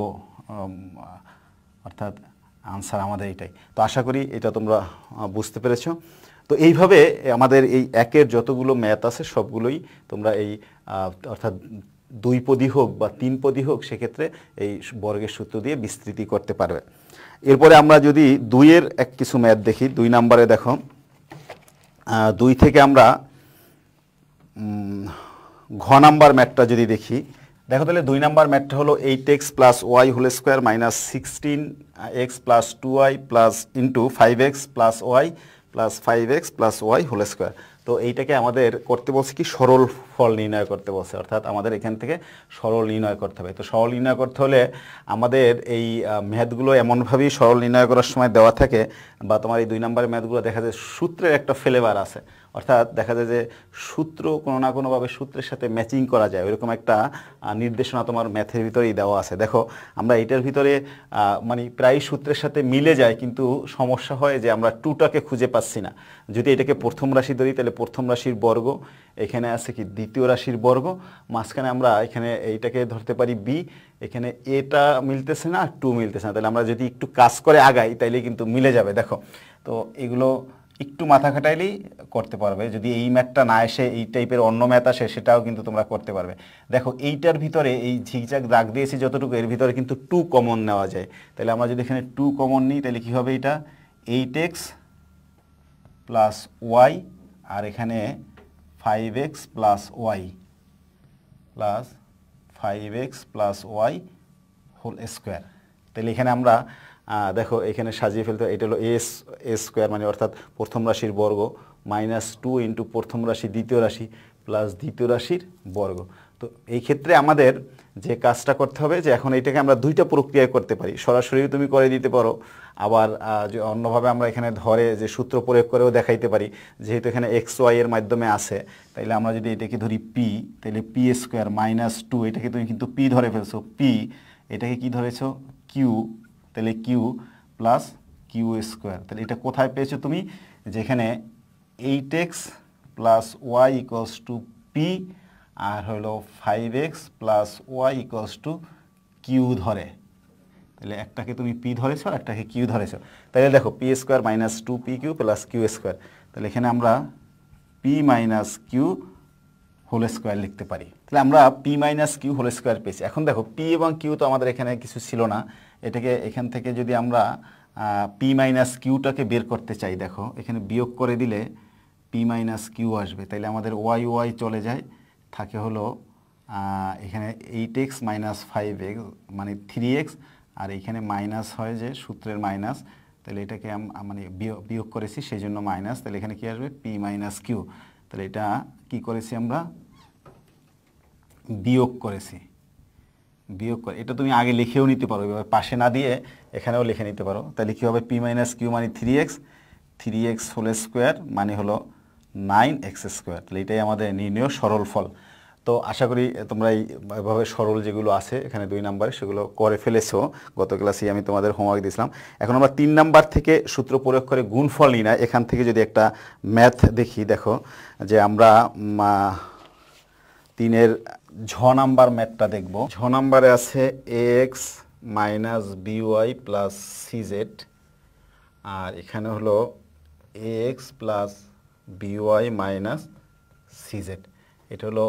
অর্থাৎ আনসার আমাদের এইটাই তো আশা করি এটা তোমরা বুঝতে পেরেছ তো এইভাবে আমাদের এই একের যতগুলো ম্যাথ আছে সবগুলোই তোমরা এই অর্থাৎ দুই পদী হোক বা তিন পদী হোক সেক্ষেত্রে এই বর্গের সূত্র দিয়ে বিস্তৃতি করতে পারবে এরপরে আমরা যদি দুইয়ের এক কিছু ম্যাথ দেখি দুই নাম্বারে দেখো দুই থেকে আমরা ঘ নাম্বার ম্যাথটা যদি দেখি দেখো তাহলে দুই নাম্বার ম্যাথটা হলো eight X plus Y whole square minus sixteen X plus two Y plus into five x plus Y plus five x plus Y whole square তো এইটাকে আমাদের করতে বলছে কি সরল ফল নির্ণয় করতে বলছে অর্থাৎ আমাদের এখান থেকে সরল নির্ণয় করতে হবে তো সরল নির্ণয় করতে হলে আমাদের এই ম্যাথগুলো এমনভাবেই সরল নির্ণয় করার সময় দেওয়া থাকে বা তোমার এই দুই নম্বরের ম্যাথগুলো দেখা যায় সূত্রের একটা ফ্লেভার আছে অর্থাৎ দেখা যায় যে সূত্র কোনো না কোনোভাবে সূত্রের সাথে ম্যাচিং করা যায় ওইরকম একটা নির্দেশনা তোমার ম্যাথের ভিতরেই দেওয়া আছে দেখো আমরা এটার ভিতরে মানে প্রায় সূত্রের সাথে মিলে যায় কিন্তু সমস্যা হয় যে আমরা টুটাকে খুঁজে পাচ্ছি না যদি এটাকে প্রথম রাশি ধরি তাহলে প্রথম রাশির বর্গ এখানে আছে কি দ্বিতীয় রাশির বর্গ মাঝখানে আমরা এখানে এইটাকে ধরতে পারি বি এখানে এটা মিলতেছে না আর টু মিলতেছে না তাহলে আমরা যদি একটু কাজ করে আগাই তাইলে কিন্তু মিলে যাবে দেখো তো এগুলো একটু মাথা খাটাইলেই করতে পারবে যদি এই ম্যাথটা না এসে এই টাইপের অন্য ম্যাথ আসে সেটাও কিন্তু তোমরা করতে পারবে দেখো এইটার ভিতরে এই ঝিকঝাক দাগ দিয়েছি যতটুকু এর ভিতরে কিন্তু টু কমন নেওয়া যায় তাহলে আমরা যদি এখানে টু কমন নিই তাহলে কী হবে এটা এইট এক্স প্লাস ওয়াই আর এখানে five x plus Y plus five x plus Y whole square তাহলে এখানে আমরা দেখো এখানে সাজিয়ে ফেলতে এটা হলো এস এ স্কোয়ার মানে অর্থাৎ প্রথম রাশির বর্গ মাইনাস টু ইন্টু প্রথম রাশি দ্বিতীয় রাশি প্লাস দ্বিতীয় রাশির বর্গ তো এই ক্ষেত্রে আমাদের যে কাজটা করতে হবে যে এখন এটাকে আমরা দুইটা প্রক্রিয়ায় করতে পারি সরাসরিও তুমি করে দিতে পারো আবার যে অন্যভাবে আমরা এখানে ধরে যে সূত্র প্রয়োগ করেও দেখাইতে পারি যেহেতু এখানে এক্স ওয়াই এর মাধ্যমে আছে তাইলে আমরা যদি এটাকে ধরি পি তাহলে পি স্কোয়ার মাইনাস টু এটাকে তুমি কিন্তু পি ধরে ফেলছো পি এটাকে কি ধরেছো কিউ তাহলে কিউ প্লাস কিউ স্কোয়ার তাহলে এটা কোথায় পেয়েছো তুমি যেখানে eight X plus Y equals to P আর হলো five x plus Y equals to Q ধরে তাহলে একটাকে তুমি পি ধরেছো আর একটাকে কিউ ধরেছো তাহলে দেখো P square minus two P Q plus Q square তাহলে এখানে আমরা P minus Q whole square লিখতে পারি তাহলে আমরা P minus Q whole square পেয়েছি এখন দেখো পি এবং কিউ তো আমাদের এখানে কিছু ছিল না এটাকে এখান থেকে যদি আমরা পি মাইনাস কিউটাকে বের করতে চাই দেখো এখানে বিয়োগ করে দিলে পি মাইনাস কিউ আসবে তাইলে আমাদের ওয়াই ওয়াই চলে যায় থাকে হলো এখানে eight X minus five X মানে থ্রি এক্স আর এখানে মাইনাস হয় যে সূত্রের মাইনাস তাহলে এটাকে মানে বিয়োগ করেছি সেই জন্য মাইনাস তাহলে এখানে কি আসবে পি মাইনাস কিউ তাহলে এটা কি করেছি আমরা বিয়োগ করেছি বিয়োগ করে এটা তুমি আগে লিখেও নিতে পারো এভাবে পাশে না দিয়ে এখানেও লিখে নিতে পারো তাহলে কী হবে পি মাইনাস কিউ মানে three X three X whole square মানে হলো নাইন এক্স স্কোয়ার তাহলে এটাই আমাদের নির্ণয় সরল ফল তো আশা করি তোমরা এইভাবে সরল যেগুলো আছে এখানে দুই নাম্বারে সেগুলো করে ফেলেছো গত ক্লাসেই আমি তোমাদের হোমওয়ার্ক দিয়েছিলাম এখন আমরা তিন নাম্বার থেকে সূত্র প্রয়োগ করে গুণফল নিই না এখান থেকে যদি একটা ম্যাথ দেখি দেখো যে আমরা তিনের ঝ নাম্বার ম্যাথটা দেখব ঝ নাম্বারে আছে X minus B Y plus C Z আর এখানে হলো x plus B Y minus C Z এটা হলো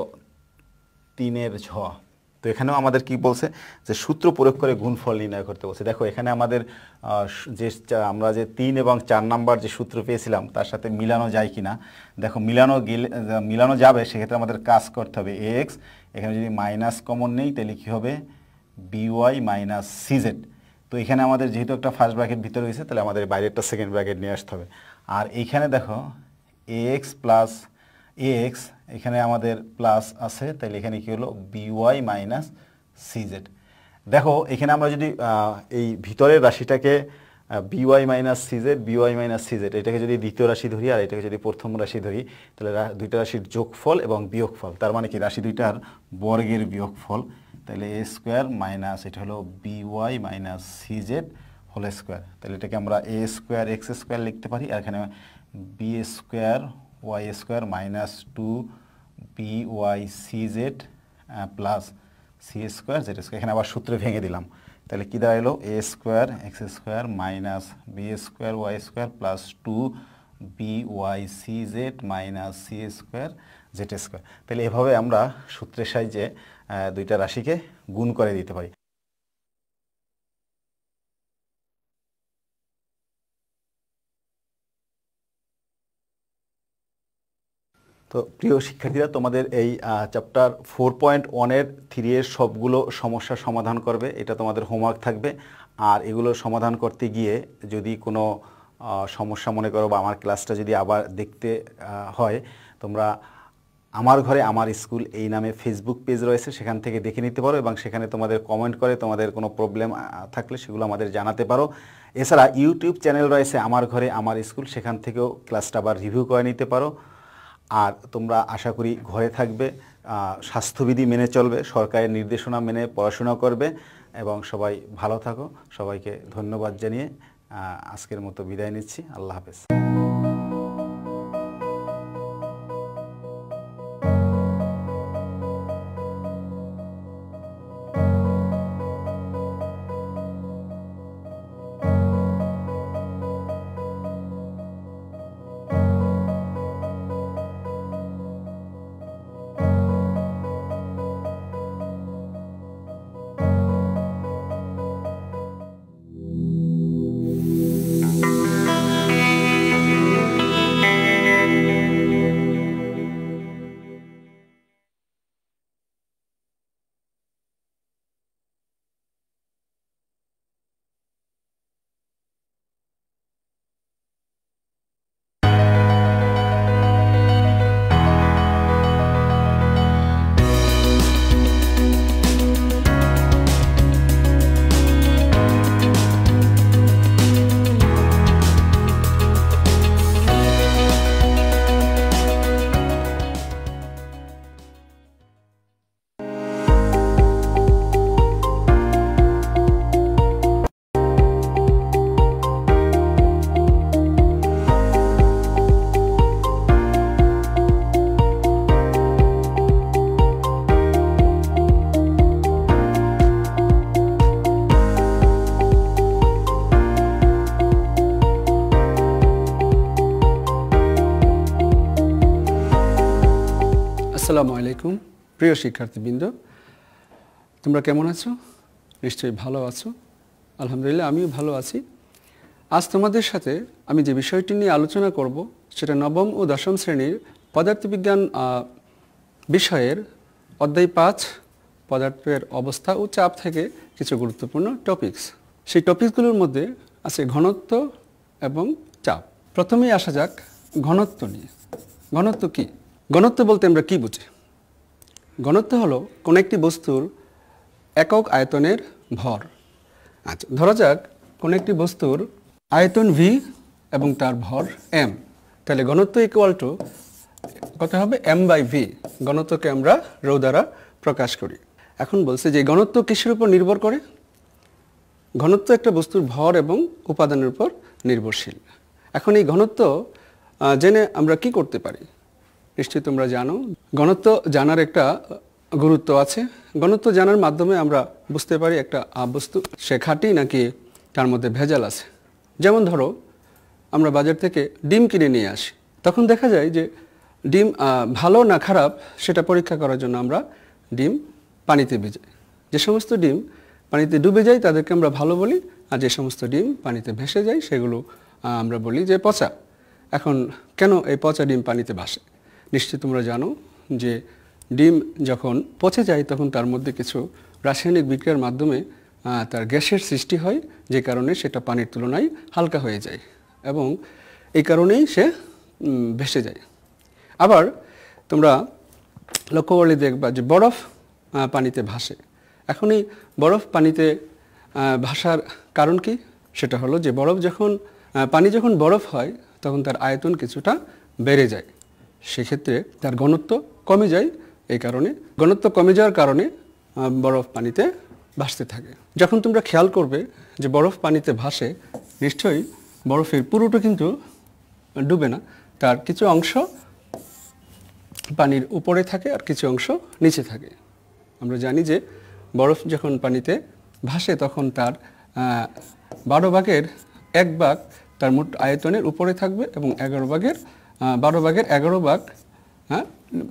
তিনের ঝ তো এখানেও আমাদের কি বলছে যে সূত্র প্রয়োগ করে গুণফল নির্ণয় করতে বলছে দেখো এখানে আমাদের যে আমরা যে তিন এবং চার নাম্বার যে সূত্র পেয়েছিলাম তার সাথে মিলানো যায় কি না দেখো মিলানো গেলে মিলানো যাবে সেক্ষেত্রে আমাদের কাজ করতে হবে এক্স এখানে যদি মাইনাস কমন নেই তাহলে কী হবে বিওয়াই মাইনাস সিজেড তো এখানে আমাদের যেহেতু একটা ফার্স্ট ব্র্যাকেট ভিতরে রয়েছে তাহলে আমাদের বাইরে একটা সেকেন্ড ব্র্যাকেট নিয়ে আসতে হবে আর এইখানে দেখো A X plus A X এখানে আমাদের প্লাস আছে তাহলে এখানে কী হলো বিওয়াই মাইনাস সিজেড দেখো এখানে আমরা যদি এই ভিতরের রাশিটাকে B Y minus C Z B Y minus C Z এটাকে যদি দ্বিতীয় রাশি ধরি আর এটাকে যদি প্রথম রাশি ধরি তাহলে দুইটা রাশির যোগফল এবং বিয়োগফল তার মানে কি রাশি দুইটার বর্গের বিয়োগফল তাহলে এ স্কোয়ার মাইনাস এটা হলো B Y minus C Z whole square তাহলে এটাকে আমরা এ স্কোয়ার এক্স স্কোয়ার লিখতে পারি আর এখানে B square Y square minus two B Y C Z plus C square Z square এখানে আবার সূত্রে ভেঙে দিলাম তাহলে কী দাঁড়াইলো A square X square minus B square Y square plus two B Y C Z minus C square Z square তাহলে এভাবে আমরা সূত্রের সাহায্যে দুইটা রাশিকে গুণ করে দিতে পারি তো প্রিয় শিক্ষার্থীরা তোমাদের এই চ্যাপ্টার ফোর পয়েন্ট ওয়ানের থ্রি এর সবগুলো সমস্যা সমাধান করবে এটা তোমাদের হোমওয়ার্ক থাকবে আর এগুলো সমাধান করতে গিয়ে যদি কোনো সমস্যা মনে করো বা আমার ক্লাসটা যদি আবার দেখতে হয় তোমরা আমার ঘরে আমার স্কুল এই নামে ফেসবুক পেজ রয়েছে সেখান থেকে দেখে নিতে পারো এবং সেখানে তোমাদের কমেন্ট করে তোমাদের কোনো প্রবলেম থাকলে সেগুলো আমাদের জানাতে পারো এছাড়া ইউটিউব চ্যানেল রয়েছে আমার ঘরে আমার স্কুল সেখান থেকেও ক্লাসটা আবার রিভিউ করে নিতে পারো আর তোমরা আশা করি ঘরে থাকবে স্বাস্থ্যবিধি মেনে চলবে সরকারের নির্দেশনা মেনে পড়াশোনা করবে এবং সবাই ভালো থাকো সবাইকে ধন্যবাদ জানিয়ে আজকের মতো বিদায় নিচ্ছি আল্লাহ হাফেজ প্রিয় শিক্ষার্থীবৃন্দ তোমরা কেমন আছো নিশ্চয়ই ভালো আছো আলহামদুলিল্লাহ আমিও ভালো আছি আজ তোমাদের সাথে আমি যে বিষয়টি নিয়ে আলোচনা করব সেটা নবম ও দশম শ্রেণীর পদার্থবিজ্ঞান বিষয়ের অধ্যায় পাঁচ পদার্থের অবস্থা ও চাপ থেকে কিছু গুরুত্বপূর্ণ টপিকস সেই টপিকসগুলোর মধ্যে আছে ঘনত্ব এবং চাপ প্রথমেই আসা যাক ঘনত্ব নিয়ে ঘনত্ব কি ঘনত্ব বলতে আমরা কি বুঝি ঘনত্ব হলো কোনো একটি বস্তুর একক আয়তনের ভর আচ্ছা ধরা যাক কোনো একটি বস্তুর আয়তন ভি এবং তার ভর এম তাহলে ঘনত্ব ইকুয়াল টু কত হবে এম বাই ভি ঘনত্বকে আমরা রৌ দ্বারা প্রকাশ করি এখন বলছে যে ঘনত্ব কিসের উপর নির্ভর করে ঘনত্ব একটা বস্তুর ভর এবং উপাদানের উপর নির্ভরশীল এখন এই ঘনত্ব জেনে আমরা কি করতে পারি নিশ্চয়ই তোমরা জানো গণত্ব জানার একটা গুরুত্ব আছে গণত্ব জানার মাধ্যমে আমরা বুঝতে পারি একটা বস্তু সে খাঁটি নাকি তার মধ্যে ভেজাল আছে যেমন ধরো আমরা বাজার থেকে ডিম কিনে নিয়ে আসি তখন দেখা যায় যে ডিম ভালো না খারাপ সেটা পরীক্ষা করার জন্য আমরা ডিম পানিতে ভেজাই যে সমস্ত ডিম পানিতে ডুবে যায় তাদেরকে আমরা ভালো বলি আর যে সমস্ত ডিম পানিতে ভেসে যায় সেগুলো আমরা বলি যে পচা এখন কেন এই পচা ডিম পানিতে ভাসে নিশ্চয় তোমরা জানো যে ডিম যখন পচে যায় তখন তার মধ্যে কিছু রাসায়নিক বিক্রিয়ার মাধ্যমে তার গ্যাসের সৃষ্টি হয় যে কারণে সেটা পানির তুলনায় হালকা হয়ে যায় এবং এই কারণেই সে ভেসে যায় আবার তোমরা লক্ষ্য করলে দেখবা যে বরফ পানিতে ভাসে এখনই বরফ পানিতে ভাসার কারণ কি সেটা হলো যে বরফ যখন পানি যখন বরফ হয় তখন তার আয়তন কিছুটা বেড়ে যায় সেক্ষেত্রে তার ঘনত্ব কমে যায় এই কারণে ঘনত্ব কমে যাওয়ার কারণে বরফ পানিতে ভাসতে থাকে যখন তোমরা খেয়াল করবে যে বরফ পানিতে ভাসে নিশ্চয়ই বরফের পুরোটা কিন্তু ডুবে না তার কিছু অংশ পানির উপরে থাকে আর কিছু অংশ নিচে থাকে আমরা জানি যে বরফ যখন পানিতে ভাসে তখন তার বারো ভাগের এক ভাগ তার মোট আয়তনের উপরে থাকবে এবং এগারো ভাগের বারো ভাগের এগারো ভাগ হ্যাঁ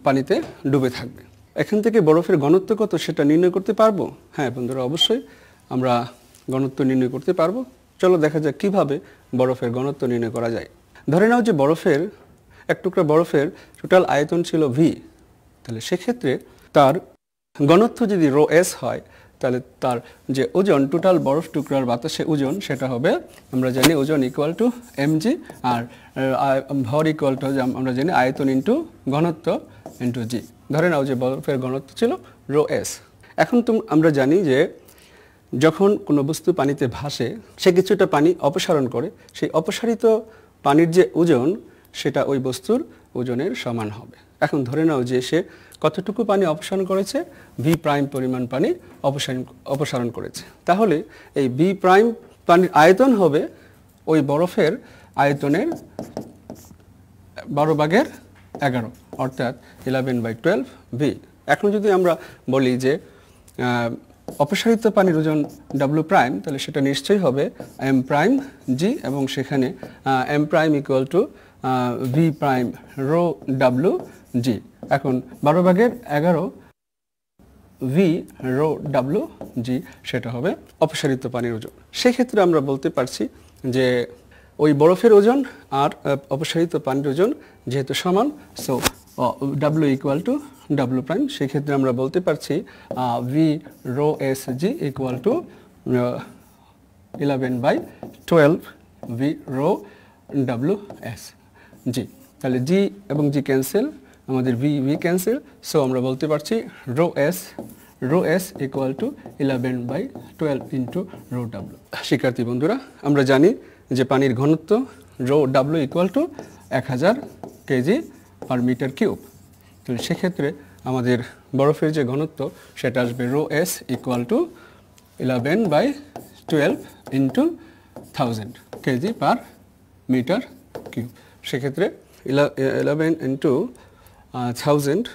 পানিতে ডুবে থাকবে এখান থেকে বরফের ঘনত্ব কত সেটা নির্ণয় করতে পারবো হ্যাঁ বন্ধুরা অবশ্যই আমরা ঘনত্ব নির্ণয় করতে পারবো চলো দেখা যাক কিভাবে বরফের ঘনত্ব নির্ণয় করা যায় ধরে নাও যে বরফের এক টুকরা বরফের টোটাল আয়তন ছিল ভি তাহলে সেক্ষেত্রে তার ঘনত্ব যদি রো এস হয় তাহলে তার যে ওজন টোটাল বরফ টুকরার বাতাসে ওজন সেটা হবে আমরা জানি ওজন ইকুয়াল টু এমজি আর ভর ইকুয়াল টু আমরা জানি আয়তন ইন্টু ঘনত্ব ইন্টু জি ধরে নাও যে বরফের ঘনত্ব ছিল রো এস এখন তো আমরা জানি যে যখন কোনো বস্তু পানিতে ভাসে সে কিছুটা পানি অপসারণ করে সেই অপসারিত পানির যে ওজন সেটা ওই বস্তুর ওজনের সমান হবে এখন ধরে নাও যে সে কতটুকু পানি অপসারণ করেছে ভি প্রাইম পরিমাণ পানি অপসারণ অপসারণ করেছে তাহলে এই ভি প্রাইম পানির আয়তন হবে ওই বরফের আয়তনের বারো ভাগের এগারো অর্থাৎ ইলেভেন বাই টুয়েলভ ভি এখন যদি আমরা বলি যে অপসারিত পানির ওজন ডাব্লু প্রাইম তাহলে সেটা নিশ্চয়ই হবে এম প্রাইম জি এবং সেখানে M prime equal to V prime rho W G এখন বারো ভাগের এগারো ভি রো ডাব্লু জি সেটা হবে অপসারিত পানির ওজন সেক্ষেত্রে আমরা বলতে পারছি যে ওই বরফের ওজন আর অপসারিত পানির ওজন যেহেতু সমান so W equal to W prime সেক্ষেত্রে আমরা বলতে পারছি V rho S G equal to eleven by twelve V rho W S G তাহলে জি এবং জি ক্যান্সেল আমাদের ভি ভি ক্যান্সেল সো আমরা বলতে পারছি rho S rho S equal to eleven by twelve into rho W শিক্ষার্থী বন্ধুরা আমরা জানি যে পানির ঘনত্ব রো ডাব্লু ইকুয়াল টু এক হাজার কেজি পার মিটার কিউব তাহলে সেক্ষেত্রে আমাদের বরফের যে ঘনত্ব সেটা আসবে rho S equal to eleven by twelve into thousand kg per metre cube সেক্ষেত্রে eleven into 1000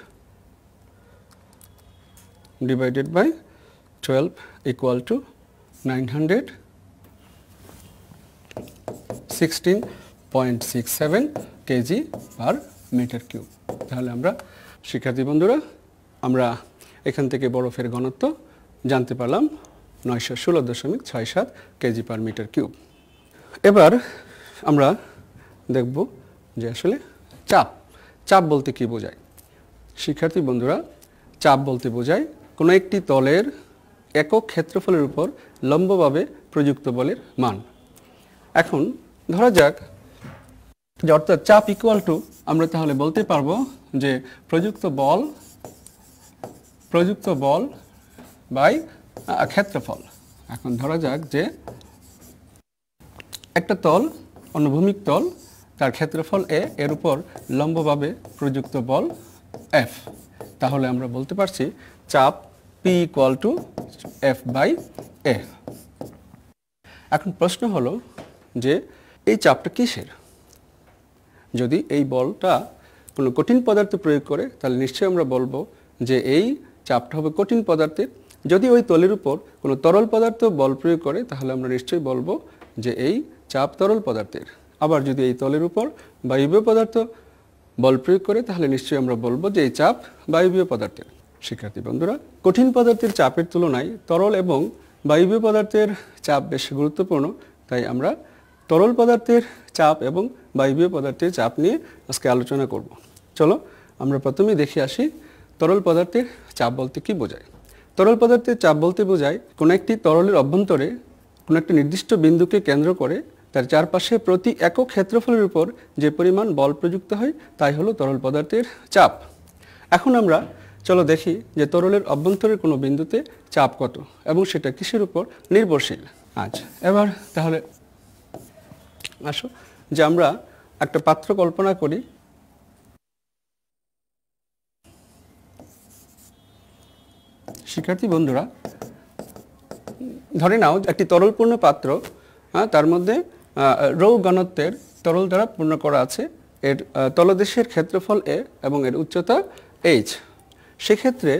divided by 12 equal to 916.67 kg kg per metre cube তাহলে আমরা শিক্ষার্থী বন্ধুরা আমরা এখান থেকে বরফের ঘনত্ব জানতে পারলাম নয়শো ষোলো দশমিক ছয় সাত কেজি পার মিটার কিউব এবার আমরা দেখব যে আসলে চাপ চাপ বলতে কি বোঝায় শিক্ষার্থী বন্ধুরা চাপ বলতে বোঝায় কোনো একটি তলের একক ক্ষেত্রফলের উপর লম্বভাবে প্রযুক্ত বলের মান এখন ধরা যাক যে অর্থাৎ চাপ ইকুয়াল টু আমরা তাহলে বলতে পারবো যে প্রযুক্ত বল প্রযুক্ত বল বাই ক্ষেত্রফল এখন ধরা যাক যে একটা তল অনুভূমিক তল তার ক্ষেত্রফল এ এর উপর লম্বভাবে প্রযুক্ত বল এফ তাহলে আমরা বলতে পারছি চাপ P equal to F by A এখন প্রশ্ন হলো যে এই চাপটা কিসের যদি এই বলটা কোনো কঠিন পদার্থ প্রয়োগ করে তাহলে নিশ্চয়ই আমরা বলবো যে এই চাপটা হবে কঠিন পদার্থের যদি ওই তলের উপর কোনো তরল পদার্থ বল প্রয়োগ করে তাহলে আমরা নিশ্চয়ই বলবো যে এই চাপ তরল পদার্থের আবার যদি এই তলের উপর বায়ুবীয় পদার্থ বল প্রয়োগ করে তাহলে নিশ্চয়ই আমরা বলবো যে এই চাপ বায়ুবীয় পদার্থের শিক্ষার্থী বন্ধুরা কঠিন পদার্থের চাপের তুলনায় তরল এবং বায়ুবীয় পদার্থের চাপ বেশি গুরুত্বপূর্ণ তাই আমরা তরল পদার্থের চাপ এবং বায়ুবীয় পদার্থের চাপ নিয়ে আজকে আলোচনা করব চলো আমরা প্রথমে দেখে আসি তরল পদার্থের চাপ বলতে কি বোঝায় তরল পদার্থের চাপ বলতে বোঝায় কোনো একটি তরলের অভ্যন্তরে কোনো একটি নির্দিষ্ট বিন্দুকে কেন্দ্র করে তার চারপাশে প্রতি একক ক্ষেত্রফলের উপর যে পরিমাণ বল প্রযুক্ত হয় তাই হলো তরল পদার্থের চাপ এখন আমরা চলো দেখি যে তরলের অভ্যন্তরের কোনো বিন্দুতে চাপ কত এবং সেটা কিসের উপর নির্ভরশীল আচ্ছা এবার তাহলে আসো যে আমরা একটা পাত্র কল্পনা করি শিক্ষার্থী বন্ধুরা ধরে নাও একটি তরলপূর্ণ পাত্র হ্যাঁ তার মধ্যে রৌ গণত্বের তরল দ্বারা পূর্ণ করা আছে এর তলদেশের ক্ষেত্রফল এ এবং এর উচ্চতা এইচ সেক্ষেত্রে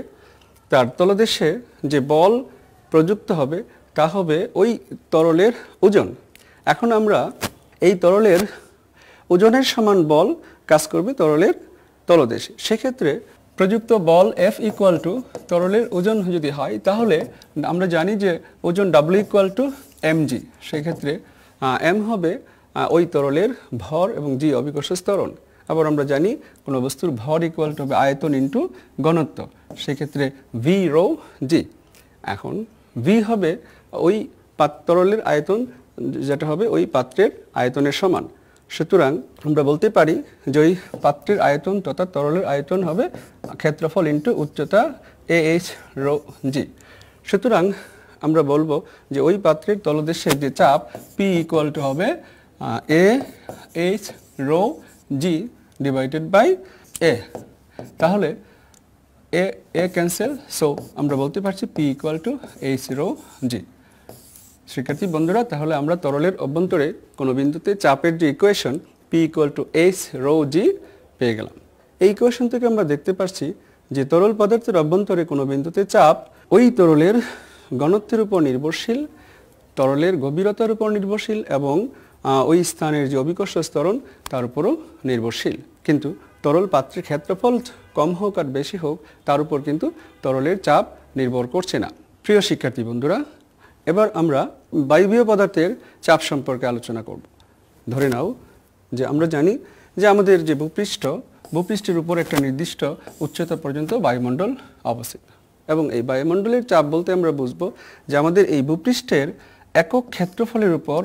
তার তলদেশে যে বল প্রযুক্ত হবে তা হবে ওই তরলের ওজন এখন আমরা এই তরলের ওজনের সমান বল কাজ করবে তরলের তলদেশে সেক্ষেত্রে প্রযুক্ত বল এফ ইকুয়াল টু তরলের ওজন যদি হয় তাহলে আমরা জানি যে ওজন ডাব্লিউ ইকুয়াল টু এমজি সেক্ষেত্রে এম হবে ওই তরলের ভর এবং জি অবিকর্ষ স্তরণ আবার আমরা জানি কোনো বস্তুর ভর ইকুয়াল টু হবে আয়তন ইন্টু গণত্ব সেক্ষেত্রে ভি রো জি এখন ভি হবে ওই তরলের আয়তন যেটা হবে ওই পাত্রের আয়তনের সমান সুতরাং আমরা বলতে পারি যে ওই পাত্রের আয়তন তথা তরলের আয়তন হবে ক্ষেত্রফল ইন্টু উচ্চতা এ এইচ রো জি সুতরাং আমরা বলবো যে ওই পাত্রের তলদেশের যে চাপ পি ইকুয়াল টু হবে A H rho G divided by A তাহলে এ এ ক্যান্সেল সো আমরা বলতে পারছি P equal to H rho G শিক্ষার্থী বন্ধুরা তাহলে আমরা তরলের অভ্যন্তরে কোনো বিন্দুতে চাপের যে equation P equal to H rho G পেয়ে গেলাম এই ইকুয়েশন থেকে আমরা দেখতে পারছি যে তরল পদার্থের অভ্যন্তরে কোনো বিন্দুতে চাপ ওই তরলের ঘনত্বের উপর নির্ভরশীল তরলের গভীরতার উপর নির্ভরশীল এবং ওই স্থানের যে অভিকর্ষ স্তরণ তার উপরও নির্ভরশীল কিন্তু তরল পাত্রের ক্ষেত্রফল কম হোক আর বেশি হোক তার উপর কিন্তু তরলের চাপ নির্ভর করছে না প্রিয় শিক্ষার্থী বন্ধুরা এবার আমরা বায়বীয় পদার্থের চাপ সম্পর্কে আলোচনা করব ধরে নাও যে আমরা জানি যে আমাদের যে ভূপৃষ্ঠ ভূপৃষ্ঠের উপর একটা নির্দিষ্ট উচ্চতা পর্যন্ত বায়ুমণ্ডল অবস্থিত এবং এই বায়ুমণ্ডলের চাপ বলতে আমরা বুঝব যে আমাদের এই ভূপৃষ্ঠের একক ক্ষেত্রফলের উপর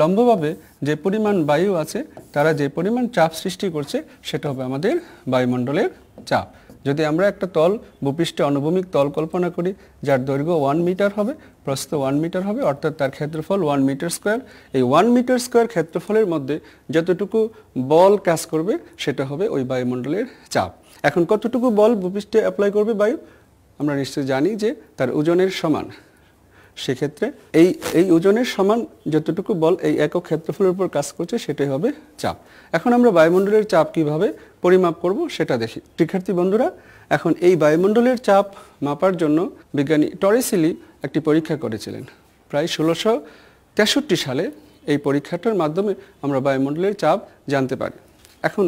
লম্বভাবে যে পরিমাণ বায়ু আছে তারা যে পরিমাণ চাপ সৃষ্টি করছে সেটা হবে আমাদের বায়ুমণ্ডলের চাপ যদি আমরা একটা তল ভূপৃষ্ঠে অনুভূমিক তল কল্পনা করি যার দৈর্ঘ্য ওয়ান মিটার হবে প্রস্ত ওয়ান মিটার হবে অর্থাৎ তার ক্ষেত্রফল ওয়ান মিটার স্কোয়ার এই ওয়ান মিটার স্কোয়ার ক্ষেত্রফলের মধ্যে যতটুকু বল কাজ করবে সেটা হবে ওই বায়ুমণ্ডলের চাপ এখন কতটুকু বল ভূপৃষ্ঠে অ্যাপ্লাই করবে বায়ু আমরা নিশ্চয়ই জানি যে তার ওজনের সমান সেক্ষেত্রে এই এই ওজনের সমান যতটুকু বল এই একক ক্ষেত্রফলের উপর কাজ করছে সেটাই হবে চাপ এখন আমরা বায়ুমণ্ডলের চাপ কিভাবে পরিমাপ করব সেটা দেখি শিক্ষার্থী বন্ধুরা এখন এই বায়ুমণ্ডলের চাপ মাপার জন্য বিজ্ঞানী টরেসিলি একটি পরীক্ষা করেছিলেন প্রায় ষোলোশো তেষট্টি সালে এই পরীক্ষাটার মাধ্যমে আমরা বায়ুমণ্ডলের চাপ জানতে পারি এখন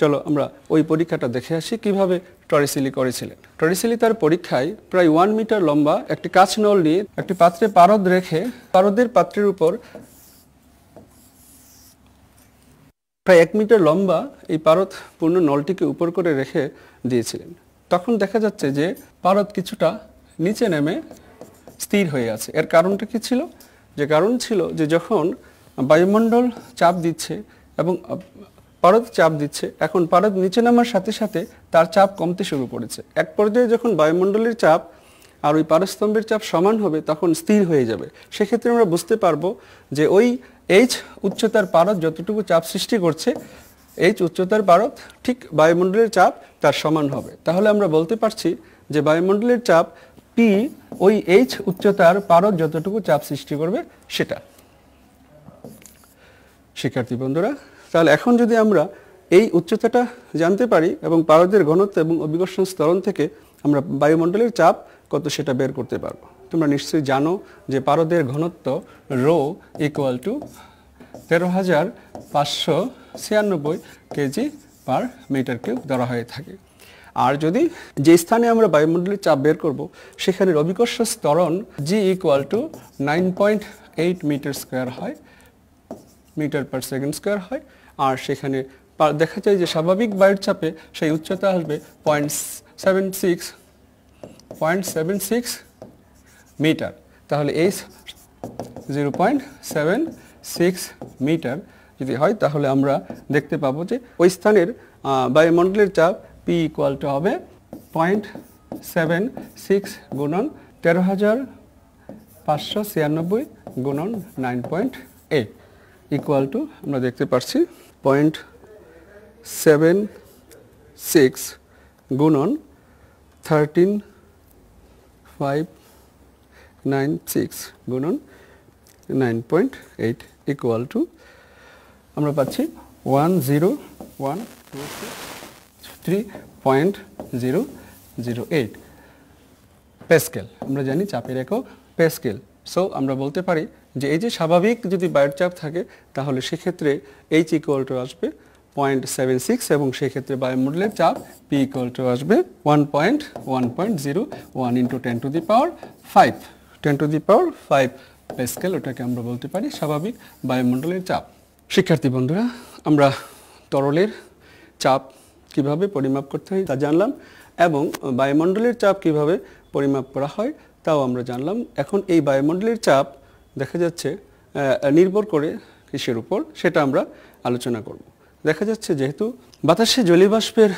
চলো আমরা ওই পরীক্ষাটা দেখে আসি কিভাবে টরিসিলি করেছিলেন টরিসিলি তার পরীক্ষায় প্রায় ওয়ান মিটার লম্বা একটি কাঁচ নল নিয়ে একটি পাত্রে পারদ রেখে পারদের পাত্রের উপর প্রায় এক মিটার লম্বা এই পারদ পূর্ণ নলটিকে উপর করে রেখে দিয়েছিলেন তখন দেখা যাচ্ছে যে পারদ কিছুটা নিচে নেমে স্থির হয়ে আছে এর কারণটা কি ছিল যে কারণ ছিল যে যখন বায়ুমণ্ডল চাপ দিচ্ছে এবং পারদ চাপ দিচ্ছে এখন পারদ নিচে নামার সাথে সাথে তার চাপ কমতে শুরু করেছে এক পর্যায়ে যখন বায়ুমণ্ডলের চাপ আর ওই পারস্তম্ভের চাপ সমান হবে তখন স্থির হয়ে যাবে সেক্ষেত্রে আমরা বুঝতে পারবো যে ওই এইচ উচ্চতার পারদ যতটুকু চাপ সৃষ্টি করছে এইচ উচ্চতার পারদ ঠিক বায়ুমণ্ডলের চাপ তার সমান হবে তাহলে আমরা বলতে পারছি যে বায়ুমণ্ডলের চাপ পি ওই এইচ উচ্চতার পারদ যতটুকু চাপ সৃষ্টি করবে সেটা শিক্ষার্থী বন্ধুরা তাহলে এখন যদি আমরা এই উচ্চতাটা জানতে পারি এবং পারদের ঘনত্ব এবং অভিকর্ষণ স্তরণ থেকে আমরা বায়ুমণ্ডলের চাপ কত সেটা বের করতে পারবো তোমরা নিশ্চয়ই জানো যে পারদের ঘনত্ব রো ইকুয়াল টু তেরো হাজার পাঁচশো ছিয়ানব্বই কেজি পার মিটার কিউব ধরা হয়ে থাকে আর যদি যে স্থানে আমরা বায়ুমণ্ডলের চাপ বের করব সেখানে অভিকর্ষ স্তরণ G equal to nine point eight metre square হয় মিটার পার সেকেন্ড স্কোয়ার হয় আর সেখানে দেখা যায় যে স্বাভাবিক বায়ুর চাপে সেই উচ্চতা আসবে point seven six point seven six metre তাহলে এই zero point seven six metre যদি হয় তাহলে আমরা দেখতে পাবো যে ওই স্থানের বায়ুমণ্ডলের চাপ পি ইকুয়াল টু হবে পয়েন্ট সেভেন সিক্স গুণন তেরো হাজার পাঁচশো ছিয়ানব্বই গুণন nine point eight equal to আমরা দেখতে পারছি পয়েন্ট সেভেন সিক্স গুণন থার্টিন ফাইভ নাইন সিক্স গুণন nine point eight equal to আমরা পাচ্ছি one zero one two three point zero zero eight pascal আমরা জানি চাপের একক পেস্কেল সো আমরা বলতে পারি যে এই যে স্বাভাবিক যদি বায়ুর চাপ থাকে তাহলে সেক্ষেত্রে এইচ ইকুয়াল টু আসবে পয়েন্ট সেভেন সিক্স এবং সেক্ষেত্রে বায়ুমণ্ডলের চাপ পি ইকুয়াল টু আসবে one point one point zero one into ten to the power five ten to the power five scale ওটাকে আমরা বলতে পারি স্বাভাবিক বায়ুমণ্ডলের চাপ শিক্ষার্থী বন্ধুরা আমরা তরলের চাপ কিভাবে পরিমাপ করতে হয় তা জানলাম এবং বায়ুমণ্ডলের চাপ কিভাবে পরিমাপ করা হয় তাও আমরা জানলাম এখন এই বায়ুমণ্ডলের চাপ দেখা যাচ্ছে নির্ভর করে কৃষির উপর সেটা আমরা আলোচনা করব দেখা যাচ্ছে যেহেতু বাতাসে জলীয়বাষ্পের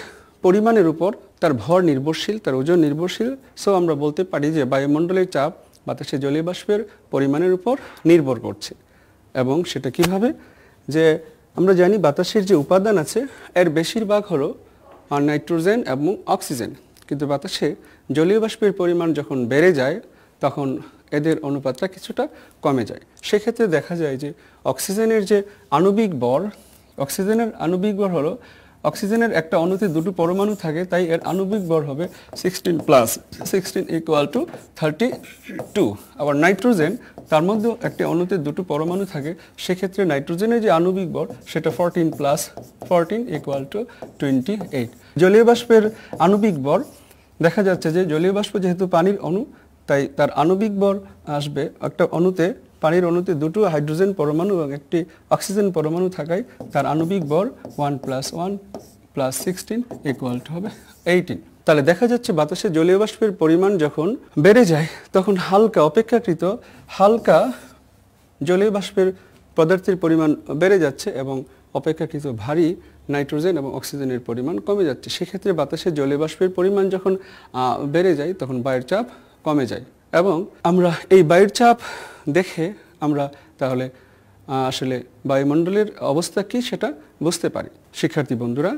পরিমাণের উপর তার ভর নির্ভরশীল তার ওজন নির্ভরশীল সো আমরা বলতে পারি যে বায়ুমণ্ডলের চাপ বাতাসে জলীয়বাষ্পের পরিমাণের উপর নির্ভর করছে এবং সেটা কিভাবে যে আমরা জানি বাতাসের যে উপাদান আছে এর বেশিরভাগ হলো নাইট্রোজেন এবং অক্সিজেন কিন্তু বাতাসে জলীয় বাষ্পের পরিমাণ যখন বেড়ে যায় তখন এদের অনুপাতটা কিছুটা কমে যায় সেক্ষেত্রে দেখা যায় যে অক্সিজেনের যে আণবিক বল অক্সিজেনের আণবিক বল হলো অক্সিজেনের একটা অণুতে দুটো পরমাণু থাকে তাই এর আণবিক বল হবে sixteen plus sixteen equal to thirty two আবার নাইট্রোজেন তার মধ্যেও একটি অণুতে দুটো পরমাণু থাকে সেক্ষেত্রে নাইট্রোজেনের যে আণবিক বল সেটা fourteen plus fourteen equal to twenty eight জলীয় বাষ্পের আণবিক বল দেখা যাচ্ছে যে জলীয় বাষ্প যেহেতু পানির অণু তাই তার আণবিক বল আসবে একটা অণুতে পানির অণুতে দুটো হাইড্রোজেন পরমাণু এবং একটি অক্সিজেন পরমাণু থাকায় তার আণবিক বল one plus one plus sixteen equal to হবে এইটিন তাহলে দেখা যাচ্ছে বাতাসে জলীয় বাষ্পের পরিমাণ যখন বেড়ে যায় তখন হালকা অপেক্ষাকৃত হালকা জলীয় বাষ্পের পদার্থের পরিমাণ বেড়ে যাচ্ছে এবং অপেক্ষাকৃত ভারী নাইট্রোজেন এবং অক্সিজেনের পরিমাণ কমে যাচ্ছে সেক্ষেত্রে বাতাসে জলীয় বাষ্পের পরিমাণ যখন বেড়ে যায় তখন বায়ুর চাপ কমে যায় এবং আমরা এই বায়ুর চাপ দেখে আমরা তাহলে আসলে বায়ুমণ্ডলের অবস্থা কী সেটা বুঝতে পারি শিক্ষার্থী বন্ধুরা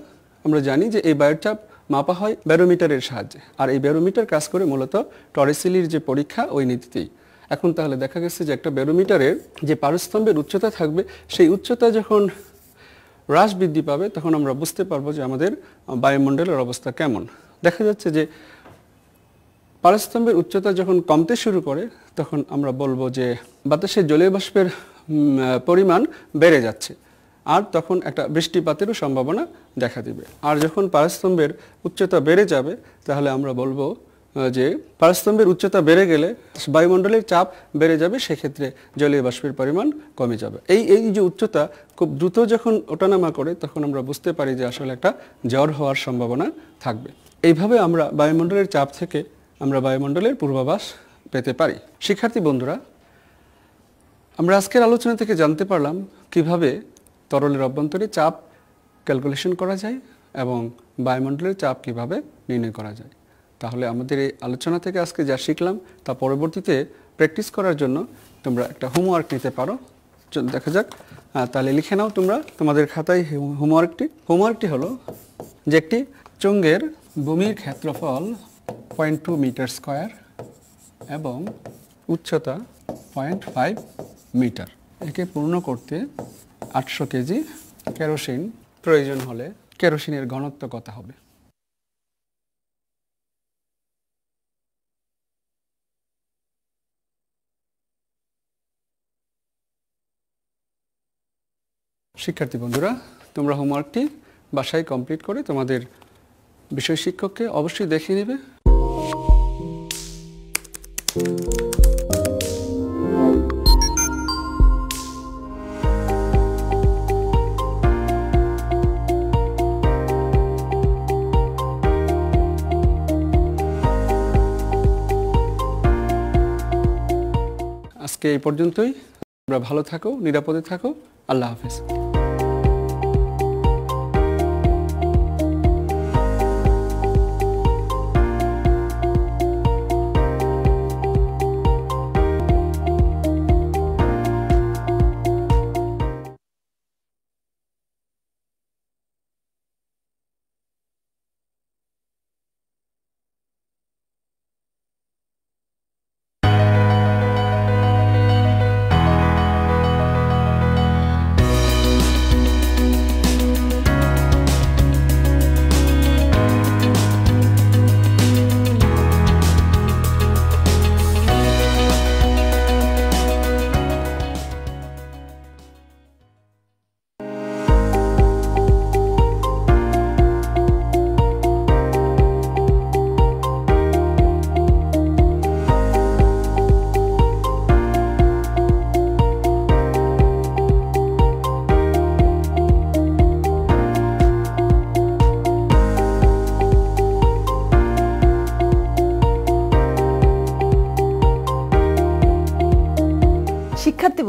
আমরা জানি যে এই বায়ুর চাপ মাপা হয় ব্যারোমিটারের সাহায্যে আর এই ব্যারোমিটার কাজ করে মূলত টরেসিলির যে পরীক্ষা ওই নীতিতেই এখন তাহলে দেখা গেছে যে একটা ব্যারোমিটারের যে পারস্তম্ভের উচ্চতা থাকবে সেই উচ্চতা যখন হ্রাস বৃদ্ধি পাবে তখন আমরা বুঝতে পারবো যে আমাদের বায়ুমণ্ডলের অবস্থা কেমন দেখা যাচ্ছে যে পারস্তম্ভের উচ্চতা যখন কমতে শুরু করে তখন আমরা বলবো যে বাতাসে জলীয় বাষ্পের পরিমাণ বেড়ে যাচ্ছে আর তখন একটা বৃষ্টিপাতেরও সম্ভাবনা দেখা দিবে আর যখন পারস্তম্ভের উচ্চতা বেড়ে যাবে তাহলে আমরা বলবো যে পারস্তম্ভের উচ্চতা বেড়ে গেলে বায়ুমণ্ডলের চাপ বেড়ে যাবে সেক্ষেত্রে জলীয় বাষ্পের পরিমাণ কমে যাবে এই এই যে উচ্চতা খুব দ্রুত যখন ওঠানামা করে তখন আমরা বুঝতে পারি যে আসলে একটা জ্বর হওয়ার সম্ভাবনা থাকবে এইভাবে আমরা বায়ুমণ্ডলের চাপ থেকে আমরা বায়ুমণ্ডলের পূর্বাভাস পেতে পারি শিক্ষার্থী বন্ধুরা আমরা আজকের আলোচনা থেকে জানতে পারলাম কিভাবে তরলের অভ্যন্তরে চাপ ক্যালকুলেশন করা যায় এবং বায়ুমণ্ডলের চাপ কিভাবে নির্ণয় করা যায় তাহলে আমাদের এই আলোচনা থেকে আজকে যা শিখলাম তা পরবর্তীতে প্র্যাকটিস করার জন্য তোমরা একটা হোমওয়ার্ক নিতে পারো দেখা যাক তাহলে লিখে নাও তোমরা তোমাদের খাতায় হোমওয়ার্কটি হোমওয়ার্কটি হলো যে একটি চঙ্গের ভূমির ক্ষেত্রফল পয়েন্ট টু মিটার স্কোয়ার এবং উচ্চতা পয়েন্ট ফাইভ মিটার একে পূর্ণ করতে আটশো কেজি কেরোসিন প্রয়োজন হলে কেরোসিনের ঘনত্ব কত হবে শিক্ষার্থী বন্ধুরা তোমরা হোমওয়ার্কটি বাসায় কমপ্লিট করে তোমাদের বিষয় শিক্ষককে অবশ্যই দেখিয়ে নেবে আজকে এই পর্যন্তই আমরা ভালো থাকো নিরাপদে থাকো আল্লাহ হাফেজ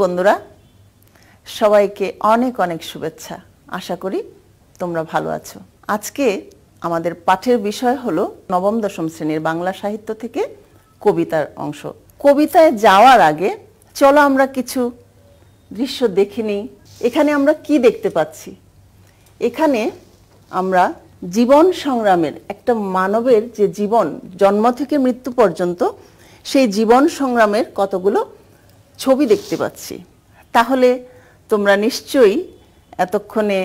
বন্ধুরা সবাইকে অনেক অনেক শুভেচ্ছা আশা করি তোমরা ভালো আছো আজকে আমাদের পাঠের বিষয় হলো নবম দশম শ্রেণীর বাংলা সাহিত্য থেকে কবিতার অংশ কবিতায় যাওয়ার আগে চলো আমরা কিছু দৃশ্য দেখিনি এখানে আমরা কি দেখতে পাচ্ছি এখানে আমরা জীবন সংগ্রামের একটা মানবের যে জীবন জন্ম থেকে মৃত্যু পর্যন্ত সেই জীবন সংগ্রামের কতগুলো ছবি দেখতে পাচ্ছি তাহলে তোমরা নিশ্চয়ই এতক্ষণে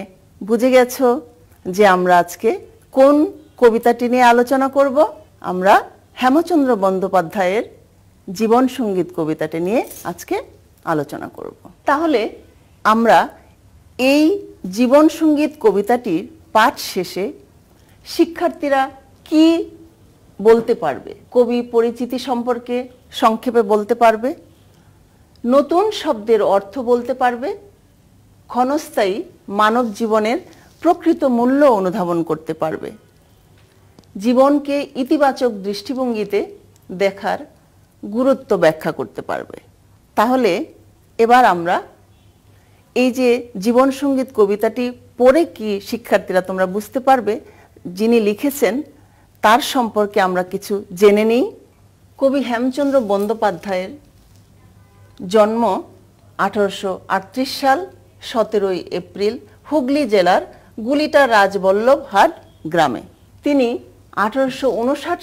বুঝে গেছো যে আমরা আজকে কোন কবিতাটি নিয়ে আলোচনা করব আমরা হেমচন্দ্র বন্দ্যোপাধ্যায়ের জীবন সঙ্গীত কবিতাটি নিয়ে আজকে আলোচনা করব তাহলে আমরা এই জীবন সঙ্গীত কবিতাটির পাঠ শেষে শিক্ষার্থীরা কি বলতে পারবে কবি পরিচিতি সম্পর্কে সংক্ষেপে বলতে পারবে নতুন শব্দের অর্থ বলতে পারবে ক্ষণস্থায়ী মানব জীবনের প্রকৃত মূল্য অনুধাবন করতে পারবে জীবনকে ইতিবাচক দৃষ্টিভঙ্গিতে দেখার গুরুত্ব ব্যাখ্যা করতে পারবে তাহলে এবার আমরা এই যে জীবন সঙ্গীত কবিতাটি পড়ে কি শিক্ষার্থীরা তোমরা বুঝতে পারবে যিনি লিখেছেন তার সম্পর্কে আমরা কিছু জেনে নিই কবি হেমচন্দ্র বন্দ্যোপাধ্যায়ের জন্ম আঠারোশো সাল সতেরোই এপ্রিল হুগলি জেলার গুলিটা রাজবল্লভহাট গ্রামে তিনি আঠারোশো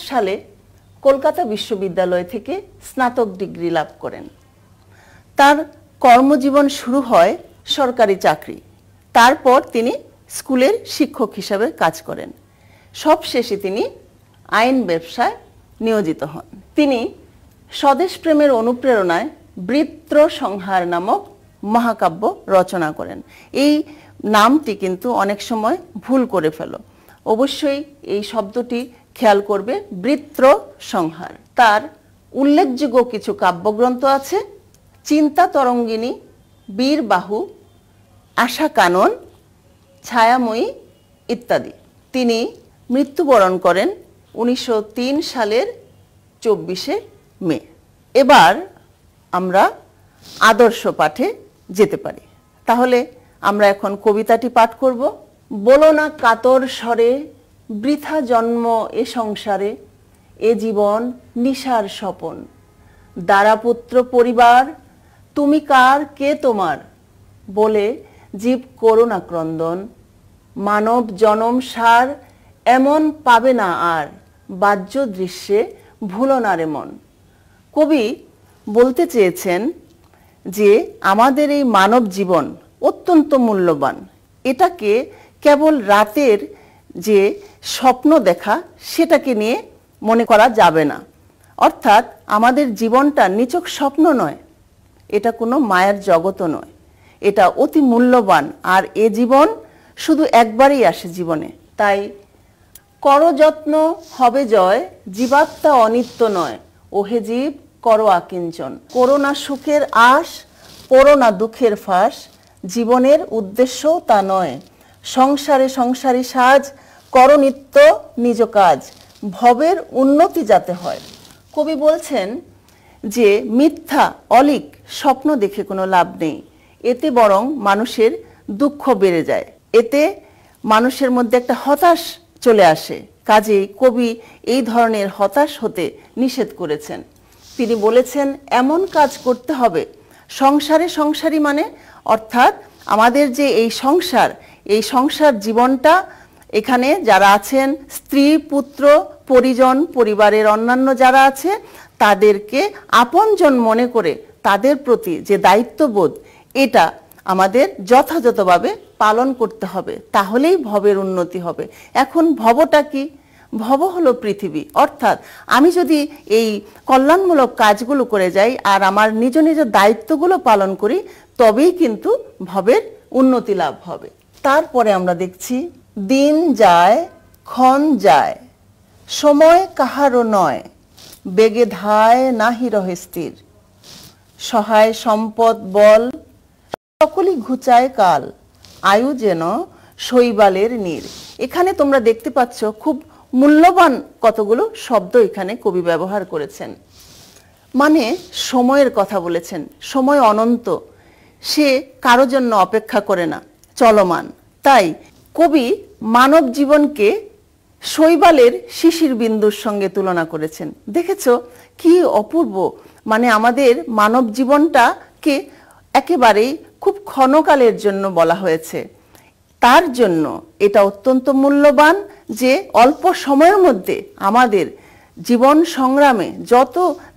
সালে কলকাতা বিশ্ববিদ্যালয় থেকে স্নাতক ডিগ্রি লাভ করেন তার কর্মজীবন শুরু হয় সরকারি চাকরি তারপর তিনি স্কুলের শিক্ষক হিসাবে কাজ করেন সবশেষে তিনি আইন ব্যবসায় নিয়োজিত হন তিনি স্বদেশ প্রেমের অনুপ্রেরণায় বৃত্র সংহার নামক মহাকাব্য রচনা করেন এই নামটি কিন্তু অনেক সময় ভুল করে ফেলো অবশ্যই এই শব্দটি খেয়াল করবে বৃত্র সংহার তার উল্লেখযোগ্য কিছু কাব্যগ্রন্থ আছে চিন্তা তরঙ্গিনী বীর বাহু আশা কানন ছায়াময়ী ইত্যাদি তিনি মৃত্যুবরণ করেন উনিশশো সালের চব্বিশে মে এবার আমরা আদর্শ পাঠে যেতে পারি তাহলে আমরা এখন কবিতাটি পাঠ করব বলো না কাতর স্বরে বৃথা জন্ম এ সংসারে এ জীবন নিশার স্বপন দারাপুত্র পরিবার তুমি কার কে তোমার বলে জীব করুণা ক্রন্দন মানব জনম সার এমন পাবে না আর বাহ্য দৃশ্যে ভুলনারে মন কবি বলতে চেয়েছেন যে আমাদের এই মানব জীবন অত্যন্ত মূল্যবান এটাকে কেবল রাতের যে স্বপ্ন দেখা সেটাকে নিয়ে মনে করা যাবে না অর্থাৎ আমাদের জীবনটা নিচক স্বপ্ন নয় এটা কোনো মায়ার জগত নয় এটা অতি মূল্যবান আর এ জীবন শুধু একবারই আসে জীবনে তাই করযত্ন হবে জয় জীবাত্মা অনিত্য নয় ওহে জীব করো আকিঞ্চন করোনা সুখের আশ করোনা দুঃখের ফাঁস জীবনের উদ্দেশ্য তা নয় সংসারে সংসারী সাজ করণিত্য নিজ কাজ ভবের উন্নতি যাতে হয় কবি বলছেন যে মিথ্যা অলিক স্বপ্ন দেখে কোনো লাভ নেই এতে বরং মানুষের দুঃখ বেড়ে যায় এতে মানুষের মধ্যে একটা হতাশ চলে আসে কাজেই কবি এই ধরনের হতাশ হতে নিষেধ করেছেন তিনি বলেছেন এমন কাজ করতে হবে সংসারে সংসারী মানে অর্থাৎ আমাদের যে এই সংসার এই সংসার জীবনটা এখানে যারা আছেন স্ত্রী পুত্র পরিজন পরিবারের অন্যান্য যারা আছে তাদেরকে আপনজন মনে করে তাদের প্রতি যে দায়িত্ববোধ এটা আমাদের যথাযথভাবে পালন করতে হবে তাহলেই ভবের উন্নতি হবে এখন ভবটা কি ভব হলো পৃথিবী অর্থাৎ আমি যদি এই কল্যাণমূলক কাজগুলো করে যাই আর আমার নিজ নিজ দায়িত্বগুলো পালন করি তবেই কিন্তু ভবের উন্নতি লাভ হবে তারপরে আমরা দেখছি দিন যায় ক্ষণ যায় সময় কাহারও নয় বেগে ধায় নাহি রহে স্থির সহায় সম্পদ বল সকলই ঘুচায় কাল আয়ু যেন শৈবালের নীর এখানে তোমরা দেখতে পাচ্ছ খুব মূল্যবান কতগুলো শব্দ এখানে কবি ব্যবহার করেছেন মানে সময়ের কথা বলেছেন সময় অনন্ত সে কারো জন্য অপেক্ষা করে না চলমান তাই কবি মানব জীবনকে শৈবালের শিশির বিন্দুর সঙ্গে তুলনা করেছেন দেখেছ কি অপূর্ব মানে আমাদের মানব জীবনটাকে একেবারেই খুব ক্ষণকালের জন্য বলা হয়েছে তার জন্য এটা অত্যন্ত মূল্যবান যে অল্প সময়ের মধ্যে আমাদের জীবন সংগ্রামে যত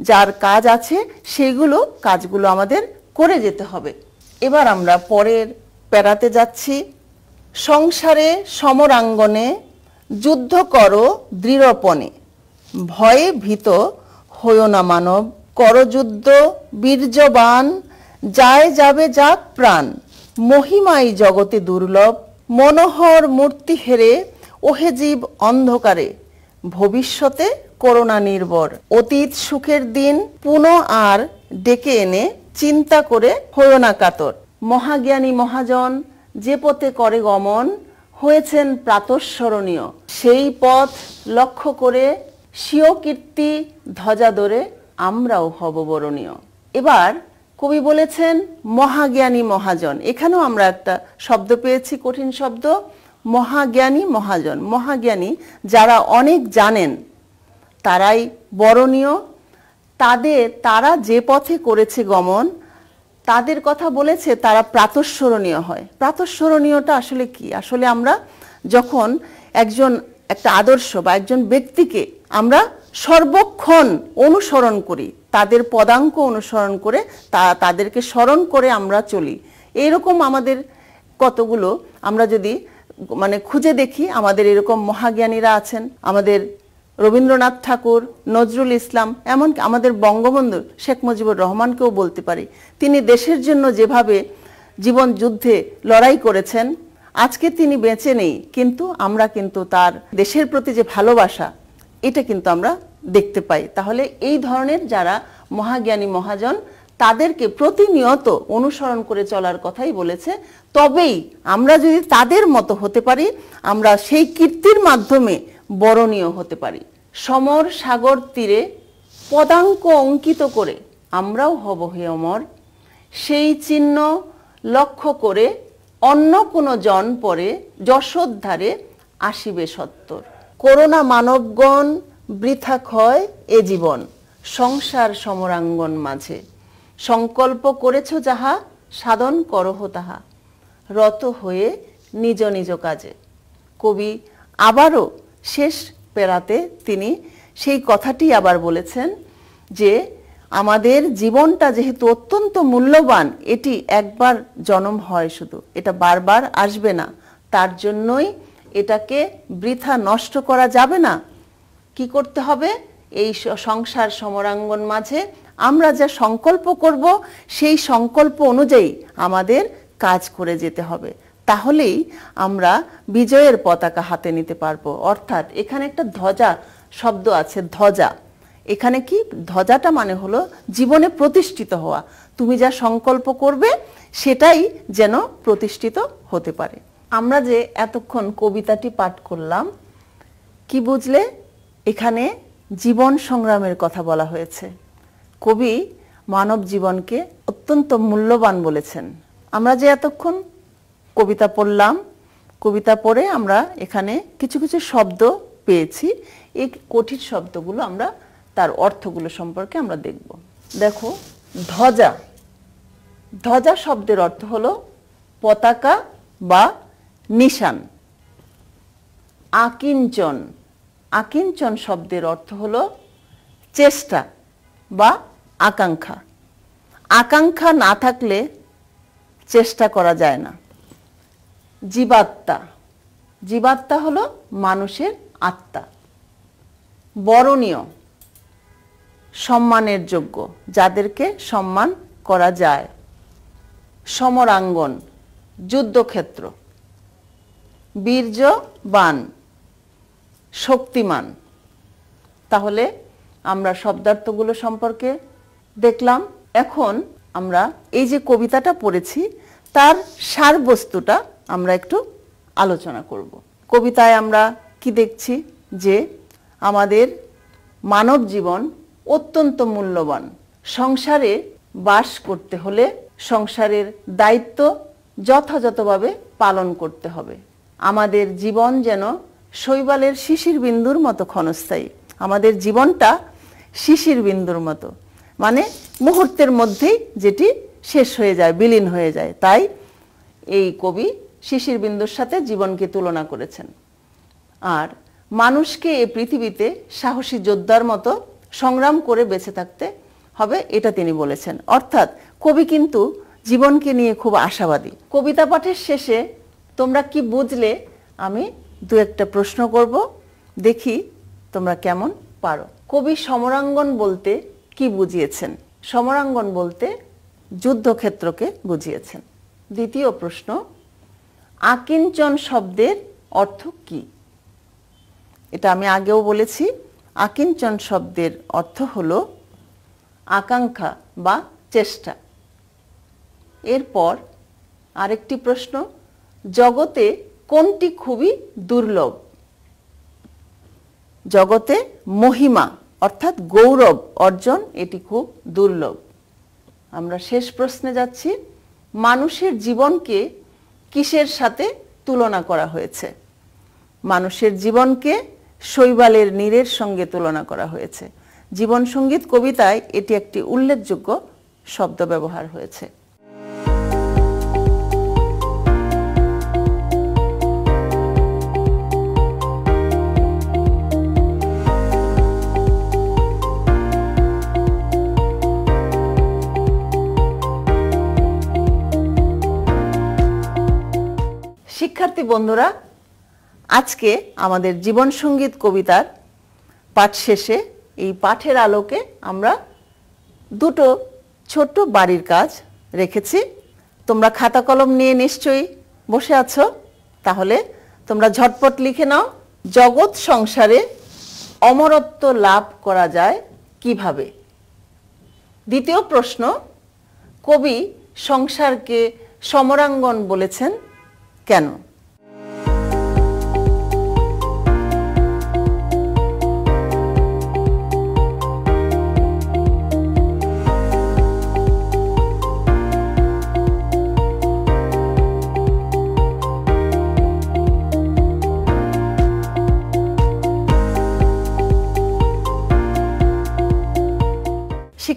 যার কাজ আছে সেগুলো কাজগুলো আমাদের করে যেতে হবে এবার আমরা পরের প্যারাতে যাচ্ছি সংসারে সমরাঙ্গনে যুদ্ধ করো দৃঢ়পণে ভয়ে ভীত হইও না মানব করযুদ্ধ বীর্যবান যায় যাবে যাক প্রাণ মহিমাই জগতে দুর্লভ মনোহর মূর্তি হেরে ওহে জীব অন্ধকারে ভবিষ্যতে করোনা নির্ভর অতীত সুখের দিন পুনঃ আর ডেকে এনে চিন্তা করে হয়েও না কাতর মহাজ্ঞানী মহাজন যে পথে করে গমন হয়েছেন প্রাতঃস্মরণীয় সেই পথ লক্ষ্য করে স্বীয় কীর্তি ধ্বজা ধরে আমরাও হব বরণীয় এবার কবি বলেছেন মহাজ্ঞানী মহাজন এখানেও আমরা একটা শব্দ পেয়েছি কঠিন শব্দ মহাজ্ঞানী মহাজন মহাজ্ঞানী যারা অনেক জানেন তারাই বরণীয় তাদের তারা যে পথে করেছে গমন তাদের কথা বলেছে তারা প্রাতঃস্মরণীয় হয় প্রাতঃস্মরণীয়টা আসলে কি আসলে আমরা যখন একজন একটা আদর্শ বা একজন ব্যক্তিকে আমরা সর্বক্ষণ অনুসরণ করি তাদের পদাঙ্ক অনুসরণ করে তা তাদেরকে স্মরণ করে আমরা চলি এরকম আমাদের কতগুলো আমরা যদি মানে খুঁজে দেখি আমাদের এরকম মহাজ্ঞানীরা আছেন আমাদের রবীন্দ্রনাথ ঠাকুর নজরুল ইসলাম এমনকি আমাদের বঙ্গবন্ধু শেখ মুজিবুর রহমানকেও বলতে পারি তিনি দেশের জন্য যেভাবে জীবন যুদ্ধে লড়াই করেছেন আজকে তিনি বেঁচে নেই কিন্তু আমরা কিন্তু তার দেশের প্রতি যে ভালোবাসা এটা কিন্তু আমরা দেখতে পাই তাহলে এই ধরনের যারা মহাজ্ঞানী মহাজন তাদেরকে প্রতিনিয়ত অনুসরণ করে চলার কথাই বলেছে তবেই আমরা যদি তাদের মতো হতে পারি আমরা সেই কীর্তির মাধ্যমে বরণীয় হতে পারি সমর সাগর তীরে পদাঙ্ক অঙ্কিত করে আমরাও হব হে অমর সেই চিহ্ন লক্ষ্য করে অন্য কোনো জন পরে যশোদ্ধারে আসিবে সত্তর করোনা মানবগণ বৃথা ক্ষয় এ জীবন সংসার সমরাঙ্গন মাঝে সংকল্প করেছ যাহা সাধন করহ তাহা রত হয়ে নিজ নিজ কাজে কবি আবারও শেষ পেরাতে তিনি সেই কথাটি আবার বলেছেন যে আমাদের জীবনটা যেহেতু অত্যন্ত মূল্যবান এটি একবার জন্ম হয় শুধু এটা বারবার আসবে না তার জন্যই এটাকে বৃথা নষ্ট করা যাবে না কি করতে হবে এই সংসার সমরাঙ্গন মাঝে আমরা যা সংকল্প করব সেই সংকল্প অনুযায়ী আমাদের কাজ করে যেতে হবে তাহলেই আমরা বিজয়ের পতাকা হাতে নিতে পারবো অর্থাৎ এখানে একটা ধ্বজা শব্দ আছে ধ্বজা এখানে কি ধ্বজাটা মানে হলো জীবনে প্রতিষ্ঠিত হওয়া তুমি যা সংকল্প করবে সেটাই যেন প্রতিষ্ঠিত হতে পারে আমরা যে এতক্ষণ কবিতাটি পাঠ করলাম কি বুঝলে এখানে জীবন সংগ্রামের কথা বলা হয়েছে কবি মানব জীবনকে অত্যন্ত মূল্যবান বলেছেন আমরা যে এতক্ষণ কবিতা পড়লাম কবিতা পড়ে আমরা এখানে কিছু কিছু শব্দ পেয়েছি এই কঠিন শব্দগুলো আমরা তার অর্থগুলো সম্পর্কে আমরা দেখব দেখো ধ্বজা ধ্বজা শব্দের অর্থ হলো পতাকা বা নিশান আকিঞ্চন আকিঞ্চন শব্দের অর্থ হল চেষ্টা বা আকাঙ্ক্ষা আকাঙ্ক্ষা না থাকলে চেষ্টা করা যায় না জীবাত্মা জীবাত্মা হল মানুষের আত্মা বরণীয় সম্মানের যোগ্য যাদেরকে সম্মান করা যায় সমরাঙ্গন যুদ্ধক্ষেত্র বীর্য বান শক্তিমান তাহলে আমরা শব্দার্থগুলো সম্পর্কে দেখলাম এখন আমরা এই যে কবিতাটা পড়েছি তার সারবস্তুটা আমরা একটু আলোচনা করব কবিতায় আমরা কি দেখছি যে আমাদের মানব জীবন অত্যন্ত মূল্যবান সংসারে বাস করতে হলে সংসারের দায়িত্ব যথাযথভাবে পালন করতে হবে আমাদের জীবন যেন শৈবালের শিশির বিন্দুর মতো ক্ষণস্থায়ী আমাদের জীবনটা শিশির বিন্দুর মতো মানে মুহূর্তের মধ্যেই যেটি শেষ হয়ে যায় বিলীন হয়ে যায় তাই এই কবি শিশির বিন্দুর সাথে জীবনকে তুলনা করেছেন আর মানুষকে এই পৃথিবীতে সাহসী যোদ্ধার মতো সংগ্রাম করে বেঁচে থাকতে হবে এটা তিনি বলেছেন অর্থাৎ কবি কিন্তু জীবনকে নিয়ে খুব আশাবাদী কবিতা পাঠের শেষে তোমরা কি বুঝলে আমি দু একটা প্রশ্ন করব দেখি তোমরা কেমন পারো কবি সমরাঙ্গন বলতে কি বুঝিয়েছেন সমরাঙ্গন বলতে যুদ্ধক্ষেত্রকে বুঝিয়েছেন দ্বিতীয় প্রশ্ন আকিঞ্চন শব্দের অর্থ কি এটা আমি আগেও বলেছি আকিঞ্চন শব্দের অর্থ হল আকাঙ্ক্ষা বা চেষ্টা এরপর আরেকটি প্রশ্ন জগতে কোনটি খুবই দুর্লভ জগতে মহিমা অর্থাৎ গৌরব অর্জন এটি খুব দুর্লভ আমরা শেষ প্রশ্নে যাচ্ছি মানুষের জীবনকে কিসের সাথে তুলনা করা হয়েছে মানুষের জীবনকে শৈবালের নীরের সঙ্গে তুলনা করা হয়েছে জীবন সঙ্গীত কবিতায় এটি একটি উল্লেখযোগ্য শব্দ ব্যবহার হয়েছে শিক্ষার্থী বন্ধুরা আজকে আমাদের জীবন সঙ্গীত কবিতার পাঠ শেষে এই পাঠের আলোকে আমরা দুটো ছোট্ট বাড়ির কাজ রেখেছি তোমরা খাতা কলম নিয়ে নিশ্চয়ই বসে আছো তাহলে তোমরা ঝটপট লিখে নাও জগৎ সংসারে অমরত্ব লাভ করা যায় কিভাবে দ্বিতীয় প্রশ্ন কবি সংসারকে সমরাঙ্গন বলেছেন কেন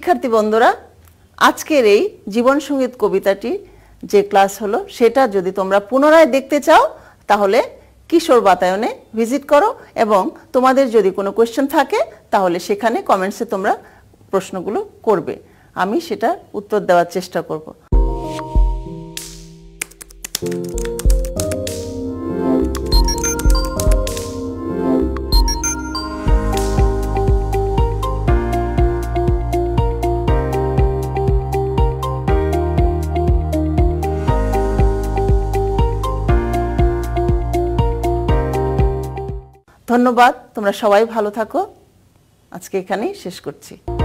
শিক্ষার্থী বন্ধুরা আজকের এই জীবন সঙ্গীত কবিতাটি যে ক্লাস হলো সেটা যদি তোমরা পুনরায় দেখতে চাও তাহলে কিশোর বাতায়নে ভিজিট করো এবং তোমাদের যদি কোনো কোয়েশ্চেন থাকে তাহলে সেখানে কমেন্টসে তোমরা প্রশ্নগুলো করবে আমি সেটা উত্তর দেওয়ার চেষ্টা করব ধন্যবাদ তোমরা সবাই ভালো থাকো আজকে এখানেই শেষ করছি